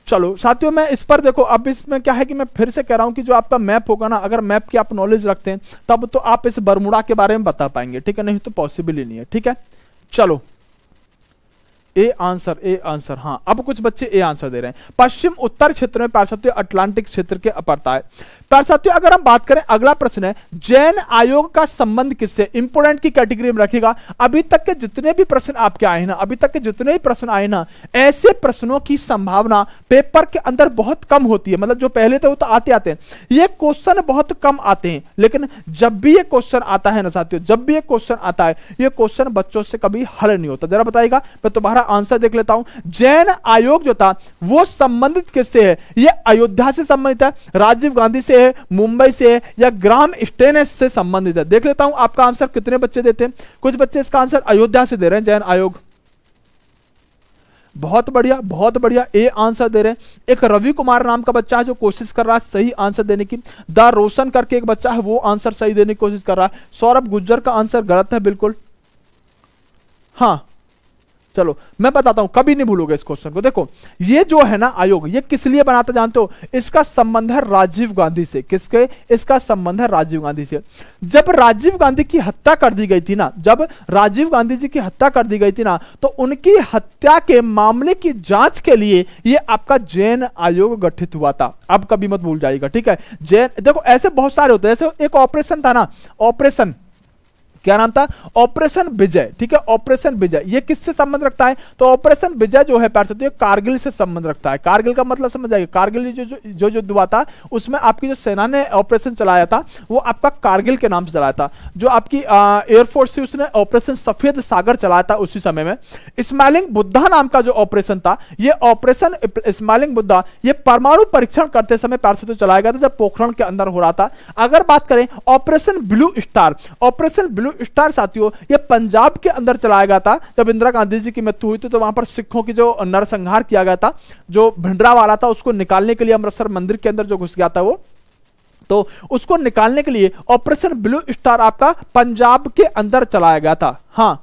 चलो साथियों मैं इस पर देखो अब इसमें क्या है कि मैं फिर से कह रहा हूं कि जो आपका मैप होगा ना अगर मैप की आप नॉलेज रखते हैं तब तो आप इस बरमुड़ा के बारे में बता पाएंगे ठीक है नहीं तो पॉसिबल ही नहीं है ठीक है चलो ए आंसर ए आंसर हाँ अब कुछ बच्चे ए आंसर दे रहे हैं पश्चिम उत्तर क्षेत्र में पार्षद अटलांटिक क्षेत्र के अपरता है प्यार साथियों अगर हम बात करें अगला प्रश्न है जैन आयोग का संबंध किससे इंपोर्टेंट की कैटेगरी में रखेगा अभी तक के जितने भी प्रश्न आपके आए ना अभी तक के जितने भी प्रश्न आए ना ऐसे प्रश्नों की संभावना पेपर के अंदर बहुत कम होती है मतलब जो पहले थे वो तो आते आते हैं ये क्वेश्चन बहुत कम आते हैं लेकिन जब भी ये क्वेश्चन आता है ना साथियों जब भी ये क्वेश्चन आता है ये क्वेश्चन बच्चों से कभी हल नहीं होता जरा बताएगा मैं तुम्हारा आंसर देख लेता हूं जैन आयोग जो था वो संबंधित किससे है ये अयोध्या से संबंधित है राजीव गांधी से से है मुंबई से है या ग्राम स्टेनेस से संबंधित है देख लेता हूं आपका आंसर कितने बच्चे देते हैं कुछ बच्चे इसका आंसर अयोध्या से दे रहे हैं जैन आयोग बहुत बढ़िया बहुत बढ़िया ए आंसर दे रहे हैं एक रवि कुमार नाम का बच्चा है जो कोशिश कर रहा है सही आंसर देने की द रोशन करके एक बच्चा है वो आंसर सही देने की कोशिश कर रहा है सौरभ गुज्जर का आंसर गलत है बिल्कुल हाँ चलो मैं बताता हूं कभी नहीं भूलोगे इस क्वेश्चन को देखो ये जो है ना आयोग ये किस लिए बनाता जानते हो इसका संबंध है राजीव गांधी से किसके इसका संबंध है राजीव गांधी से जब राजीव गांधी की हत्या कर दी गई थी ना जब राजीव गांधी जी की हत्या कर दी गई थी ना तो उनकी हत्या के मामले की जांच के लिए ये आपका जैन आयोग गठित हुआ था अब कभी मत भूल जाएगा ठीक है जैन देखो ऐसे बहुत सारे होते हैं जैसे एक ऑपरेशन था ना ऑपरेशन क्या नाम था ऑपरेशन विजय ठीक है ऑपरेशन विजय ये किससे संबंध रखता है तो ऑपरेशन विजय जो है पार्षद तो ये कारगिल से संबंध रखता है कारगिल का मतलब समझ आएगा कारगिल जो जो युद्ध हुआ था उसमें आपकी जो सेना ने ऑपरेशन चलाया था वो आपका कारगिल के नाम से चलाया था जो आपकी एयरफोर्स थी उसने ऑपरेशन सफेद सागर चलाया था उसी समय में स्मैलिंग बुद्धा नाम का जो ऑपरेशन था ये ऑपरेशन स्मैलिंग बुद्धा ये परमाणु परीक्षण करते समय पार्षद तो चलाया गया था जब पोखरण के अंदर हो रहा था अगर बात करें operation blue star operation blue star साथियों ये पंजाब के अंदर चलाया गया था जब इंदिरा गांधी जी की मृत्यु हुई थी तो वहां पर सिखों की जो नरसंहार किया गया था जो भिंडरा वाला था उसको निकालने के लिए अमृतसर मंदिर के अंदर जो घुस गया था वो तो उसको निकालने के लिए ऑपरेशन ब्लू स्टार आपका पंजाब के अंदर चलाया गया था हाँ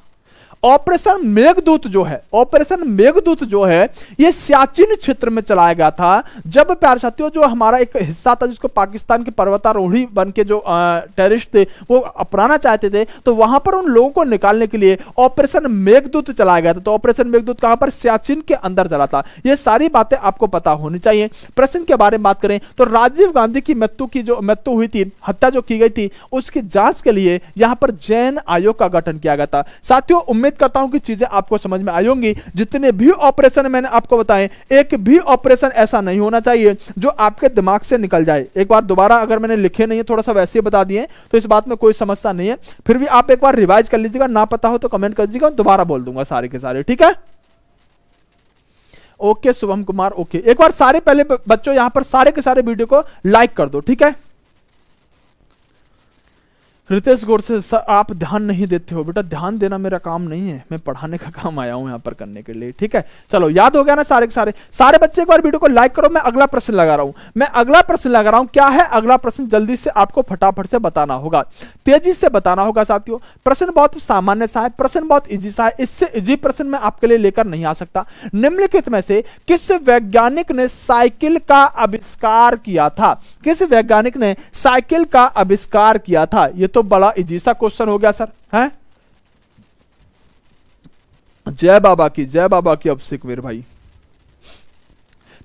ऑपरेशन मेघदूत जो है ऑपरेशन मेघदूत जो है ये सियाचिन क्षेत्र में चलाया गया था जब प्यार साथियों जो हमारा एक हिस्सा था जिसको पाकिस्तान के पर्वतारोही बन के जो टेरिस्ट थे वो अपनाना चाहते थे तो वहां पर उन लोगों को निकालने के लिए ऑपरेशन मेघदूत चलाया गया था तो ऑपरेशन मेघदूत कहां पर सियाचिन के अंदर चला था ये सारी बातें आपको पता होनी चाहिए प्रश्न के बारे में बात करें तो राजीव गांधी की मृत्यु की जो मृत्यु हुई थी हत्या जो की गई थी उसकी जांच के लिए यहां पर जैन आयोग का गठन किया गया था साथियों उम्मीद उम्मीद करता हूं कि चीजें आपको समझ में आई होंगी जितने भी ऑपरेशन मैंने आपको बताए एक भी ऑपरेशन ऐसा नहीं होना चाहिए जो आपके दिमाग से निकल जाए एक बार दोबारा अगर मैंने लिखे नहीं है थोड़ा सा वैसे ही बता दिए तो इस बात में कोई समस्या नहीं है फिर भी आप एक बार रिवाइज कर लीजिएगा ना पता हो तो कमेंट कर दीजिएगा दोबारा बोल दूंगा सारे के सारे ठीक है ओके शुभम कुमार ओके एक बार सारे पहले बच्चों यहां पर सारे के सारे वीडियो को लाइक कर दो ठीक है रितेश गोरसे सर आप ध्यान नहीं देते हो बेटा ध्यान देना मेरा काम नहीं है मैं पढ़ाने का काम आया हूं यहाँ पर करने के लिए ठीक है चलो याद हो गया ना सारे के सारे सारे बच्चे एक बार वीडियो को लाइक करो मैं अगला प्रश्न लगा रहा हूं मैं अगला प्रश्न लगा रहा हूं क्या है अगला प्रश्न जल्दी से आपको फटाफट से बताना होगा तेजी से बताना होगा साथियों प्रश्न बहुत सामान्य सा है प्रश्न बहुत ईजी सा है इससे ईजी प्रश्न मैं आपके लिए लेकर नहीं आ सकता निम्नलिखित में से किस वैज्ञानिक ने साइकिल का आविष्कार किया था किस वैज्ञानिक ने साइकिल का आविष्कार किया था ये तो तो बड़ा इजी सा क्वेश्चन हो गया सर है जय बाबा की जय बाबा की अब सिकवीर भाई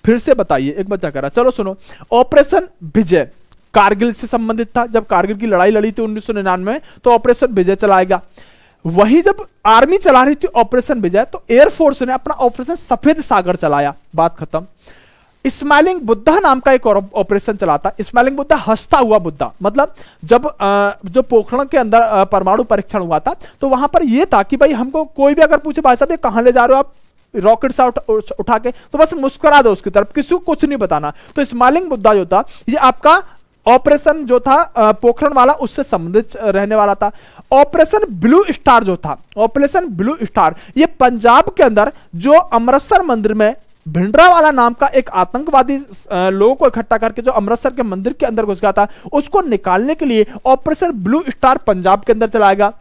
फिर से बताइए एक बच्चा रहा चलो सुनो ऑपरेशन विजय कारगिल से संबंधित था जब कारगिल की लड़ाई लड़ी थी उन्नीस में तो ऑपरेशन विजय चलाएगा वही जब आर्मी चला रही थी ऑपरेशन विजय तो एयरफोर्स ने अपना ऑपरेशन सफेद सागर चलाया बात खत्म स्माइलिंग बुद्धा नाम का एक ऑपरेशन चला था स्माइलिंग बुद्धा हंसता हुआ बुद्धा मतलब जब आ, जो पोखरण के अंदर परमाणु परीक्षण हुआ था तो वहां पर यह था कि भाई हमको कोई भी अगर पूछे भाई साहब ये ले जा रहे हो आप रॉकेट सा उठ, उठा के तो बस मुस्कुरा दो उसकी तरफ किसी को कुछ नहीं बताना तो स्माइलिंग बुद्धा जो था ये आपका ऑपरेशन जो था पोखरण वाला उससे संबंधित रहने वाला था ऑपरेशन ब्लू स्टार जो था ऑपरेशन ब्लू स्टार ये पंजाब के अंदर जो अमृतसर मंदिर में भिंडरावाला नाम का एक आतंकवादी लोगों को इकट्ठा करके जो अमृतसर के मंदिर के अंदर घुस गया था उसको निकालने के लिए ऑपरेशन ब्लू स्टार पंजाब के अंदर चलाया गया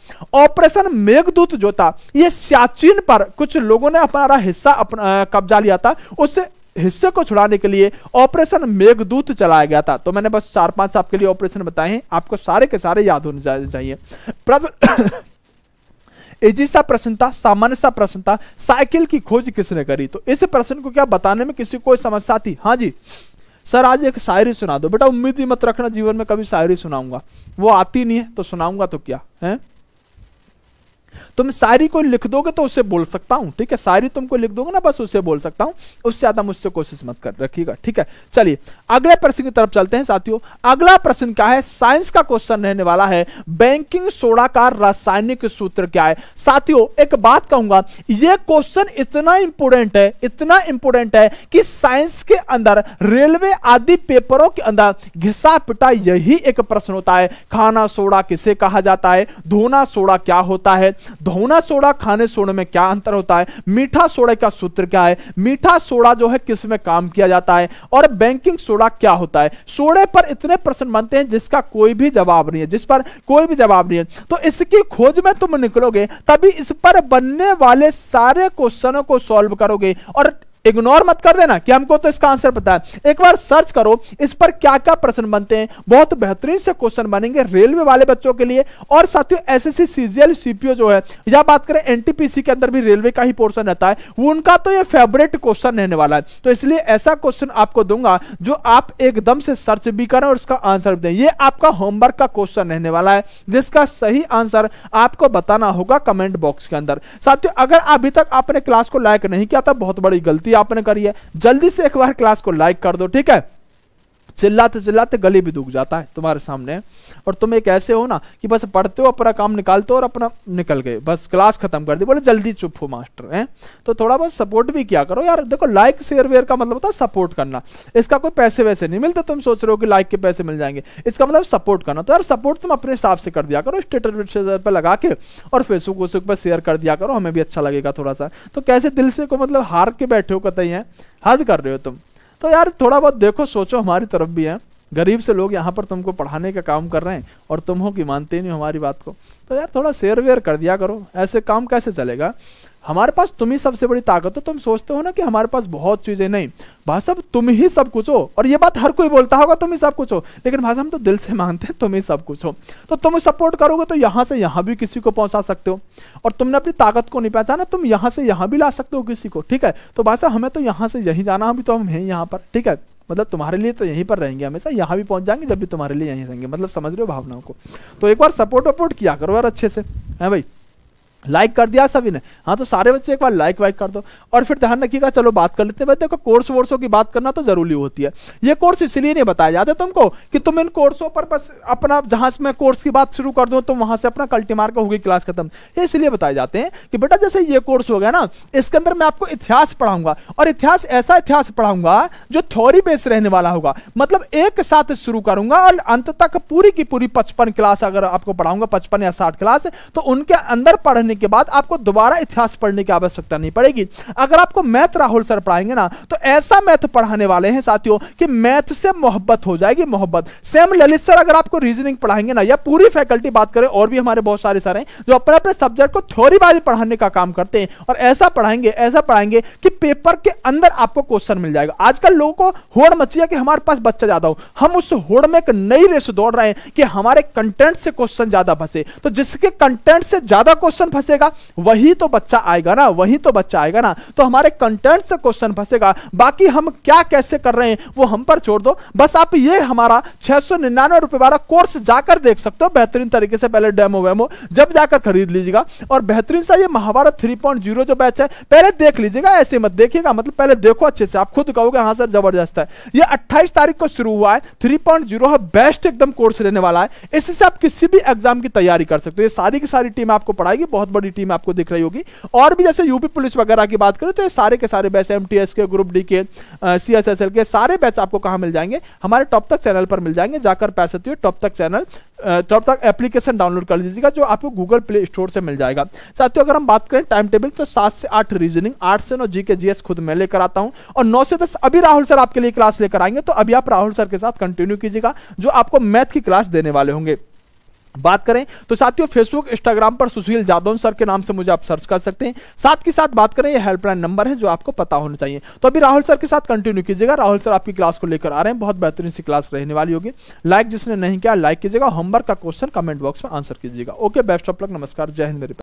ऑपरेशन मेघदूत जो था ये सियाचिन पर कुछ लोगों ने अपना हिस्सा अपना कब्जा लिया था उससे हिस्से को छुड़ाने के लिए ऑपरेशन मेघदूत चलाया गया था तो मैंने बस चार पांच आपके लिए ऑपरेशन बताए हैं आपको सारे के सारे याद होने चाहिए इजी प्रश्न था सामान्य सा प्रश्न था साइकिल की खोज किसने करी तो इस प्रश्न को क्या बताने में किसी कोई समस्या थी हाँ जी सर आज एक शायरी सुना दो बेटा उम्मीद ही मत रखना जीवन में कभी शायरी सुनाऊंगा वो आती नहीं है तो सुनाऊंगा तो क्या है तुम तो सारी को लिख दोगे तो उसे बोल सकता हूं ठीक है सारी तुमको लिख दोगे ना बस उसे बोल सकता हूं उससे ज्यादा मुझसे कोशिश मत कर रखिएगा ठीक है चलिए अगले प्रश्न की तरफ चलते हैं साथियों अगला प्रश्न क्या है साइंस का क्वेश्चन रहने वाला है बैंकिंग सोडा का रासायनिक सूत्र क्या है साथियों एक बात कहूंगा यह क्वेश्चन इतना इंपोर्टेंट है इतना इंपोर्टेंट है कि साइंस के अंदर रेलवे आदि पेपरों के अंदर घिसा पिटा यही एक प्रश्न होता है खाना सोडा किसे कहा जाता है धोना सोडा क्या होता है धोना सोडा खाने सोडे में क्या अंतर होता है मीठा सोडे का सूत्र क्या है मीठा सोडा जो है किस में काम किया जाता है और बैंकिंग सोडा क्या होता है सोडे पर इतने प्रश्न बनते हैं जिसका कोई भी जवाब नहीं है जिस पर कोई भी जवाब नहीं है तो इसकी खोज में तुम निकलोगे तभी इस पर बनने वाले सारे क्वेश्चनों को सॉल्व करोगे और इग्नोर मत कर देना कि हमको तो इसका आंसर पता है एक बार सर्च करो इस पर क्या क्या प्रश्न बनते हैं बहुत बेहतरीन से क्वेश्चन बनेंगे रेलवे वाले बच्चों के लिए और साथियों एसएससी सीजीएल सीपीओ जो है या बात करें एनटीपीसी के अंदर भी रेलवे का ही पोर्शन रहता है उनका तो ये फेवरेट क्वेश्चन रहने वाला है तो इसलिए ऐसा क्वेश्चन आपको दूंगा जो आप एकदम से सर्च भी करें और उसका आंसर दें ये आपका होमवर्क का क्वेश्चन रहने वाला है जिसका सही आंसर आपको बताना होगा कमेंट बॉक्स के अंदर साथियों अगर अभी तक आपने क्लास को लाइक नहीं किया था तो बहुत बड़ी गलती आपने करी है जल्दी से एक बार क्लास को लाइक कर दो ठीक है चिल्लाते चिल्लाते गले भी दुख जाता है तुम्हारे सामने और तुम एक ऐसे हो ना कि बस पढ़ते हो अपना काम निकालते हो और अपना निकल गए बस क्लास खत्म कर दी बोले जल्दी चुप हो मास्टर हैं तो थोड़ा बहुत सपोर्ट भी किया करो यार देखो लाइक शेयर वेयर का मतलब होता है सपोर्ट करना इसका कोई पैसे वैसे नहीं मिलते तुम सोच रहे हो कि लाइक के पैसे मिल जाएंगे इसका मतलब सपोर्ट करना तो यार सपोर्ट तुम अपने हिसाब से कर दिया करो स्टेटस पर लगा के और फेसबुक वेसबुक पर शेयर कर दिया करो हमें भी अच्छा लगेगा थोड़ा सा तो कैसे दिल से को मतलब हार के बैठे हो कतई है हद कर रहे हो तुम तो यार थोड़ा बहुत देखो सोचो हमारी तरफ भी है गरीब से लोग यहाँ पर तुमको पढ़ाने का काम कर रहे हैं और तुम हो कि मानते नहीं हमारी बात को तो यार थोड़ा शेयर वेयर कर दिया करो ऐसे काम कैसे चलेगा हमारे पास तुम ही सबसे बड़ी ताकत हो तुम सोचते हो ना कि हमारे पास बहुत चीजें नहीं भाई साहब तुम ही सब कुछ हो और ये बात हर कोई बोलता होगा तुम ही सब कुछ हो लेकिन भाई साहब हम तो दिल से मानते हैं तुम ही सब कुछ हो तो तुम सपोर्ट करोगे तो यहाँ से यहाँ भी किसी को पहुंचा सकते हो और तुमने अपनी ताकत को नहीं पहचाना तुम यहाँ से यहाँ भी ला सकते हो किसी को ठीक है तो भाई साहब हमें तो यहाँ से यहीं जाना अभी तो हम हैं यहाँ पर ठीक है मतलब तुम्हारे लिए तो यहीं पर रहेंगे हमेशा यहाँ भी पहुंच जाएंगे जब भी तुम्हारे लिए यहीं रहेंगे मतलब समझ रहे हो भावनाओं को तो एक बार सपोर्ट वपोर्ट किया करो यार अच्छे से है भाई लाइक कर दिया सभी ने हाँ तो सारे बच्चे एक बार लाइक वाइक कर दो और फिर ध्यान रखिएगा चलो बात कर लेते हैं भाई देखो कोर्स वोर्सों की बात करना तो जरूरी होती है ये कोर्स इसलिए नहीं बताया जाता तुमको कि तुम इन कोर्सों पर बस अपना जहां से मैं कोर्स की बात शुरू कर दूँ तो वहां से अपना कल्टी मार होगी क्लास खत्म ये इसलिए बताए जाते हैं कि बेटा जैसे ये कोर्स हो गया ना इसके अंदर मैं आपको इतिहास पढ़ाऊंगा और इतिहास ऐसा इतिहास पढ़ाऊंगा जो थ्योरी बेस रहने वाला होगा मतलब एक साथ शुरू करूंगा और अंत तक पूरी की पूरी पचपन क्लास अगर आपको पढ़ाऊंगा पचपन या साठ क्लास तो उनके अंदर पढ़ने पढ़ने के बाद आपको दोबारा इतिहास पढ़ने की आवश्यकता नहीं पड़ेगी अगर आपको मैथ राहुल सर पढ़ाएंगे ना तो ऐसा मैथ पढ़ाने वाले हैं साथियों कि मैथ से मोहब्बत हो जाएगी मोहब्बत सेम ललित सर अगर आपको रीजनिंग पढ़ाएंगे ना या पूरी फैकल्टी बात करें और भी हमारे बहुत सारे सर हैं जो अपने अपने सब्जेक्ट को थोड़ी वाइज पढ़ाने का काम करते हैं और ऐसा पढ़ाएंगे ऐसा पढ़ाएंगे कि पेपर के अंदर आपको क्वेश्चन मिल जाएगा आजकल लोगों को होड़ मची है कि हमारे पास बच्चा ज्यादा हो हम उस होड़ में एक नई रेस दौड़ रहे हैं कि हमारे कंटेंट से क्वेश्चन ज्यादा फंसे तो जिसके कंटेंट से ज्यादा क्वेश्चन फंसेगा वही तो बच्चा आएगा ना वही तो बच्चा आएगा ना तो हमारे कंटेंट से क्वेश्चन फंसेगा बाकी हम क्या कैसे कर रहे हैं वो हम पर छोड़ दो बस आप ये हमारा छह सौ निन्यानवे रुपए वाला कोर्स जाकर देख सकते हो बेहतरीन तरीके से पहले डेमो वेमो जब जाकर खरीद लीजिएगा और बेहतरीन सा ये महाभारत थ्री पॉइंट जीरो जो बैच है पहले देख लीजिएगा ऐसे मत देखिएगा मतलब पहले देखो अच्छे से आप खुद कहोगे हाँ सर जबरदस्त है ये अट्ठाईस तारीख को शुरू हुआ है थ्री पॉइंट जीरो बेस्ट एकदम कोर्स लेने वाला है इससे आप किसी भी एग्जाम की तैयारी कर सकते हो ये सारी की सारी टीम आपको पढ़ाएगी बहुत बहुत बड़ी टीम आपको दिख रही होगी और भी जैसे यूपी पुलिस वगैरह की बात करें तो ये सारे के सारे बैच एम के ग्रुप डी के सी के सारे बैच आपको कहाँ मिल जाएंगे हमारे टॉप तक चैनल पर मिल जाएंगे जाकर पैसे सकते टॉप तक चैनल टॉप तक एप्लीकेशन डाउनलोड कर लीजिएगा जो आपको गूगल प्ले स्टोर से मिल जाएगा साथियों अगर हम बात करें टाइम टेबल तो सात से आठ रीजनिंग आठ से नौ जी के जीएस खुद मैं लेकर आता हूं और नौ से दस अभी राहुल सर आपके लिए क्लास लेकर आएंगे तो अभी आप राहुल सर के साथ कंटिन्यू कीजिएगा जो आपको मैथ की क्लास देने वाले होंगे बात करें तो साथियों फेसबुक इंस्टाग्राम पर सुशील जादौन सर के नाम से मुझे आप सर्च कर सकते हैं साथ के साथ बात करें ये हेल्पलाइन नंबर है जो आपको पता होना चाहिए तो अभी राहुल सर के साथ कंटिन्यू कीजिएगा राहुल सर आपकी क्लास को लेकर आ रहे हैं बहुत बेहतरीन सी क्लास रहने वाली होगी लाइक जिसने नहीं किया लाइक कीजिएगा होमवर्क का क्वेश्चन कमेंट बॉक्स में आंसर कीजिएगा ओके बेस्ट ऑफ लक नमस्कार जय हिंद मेरे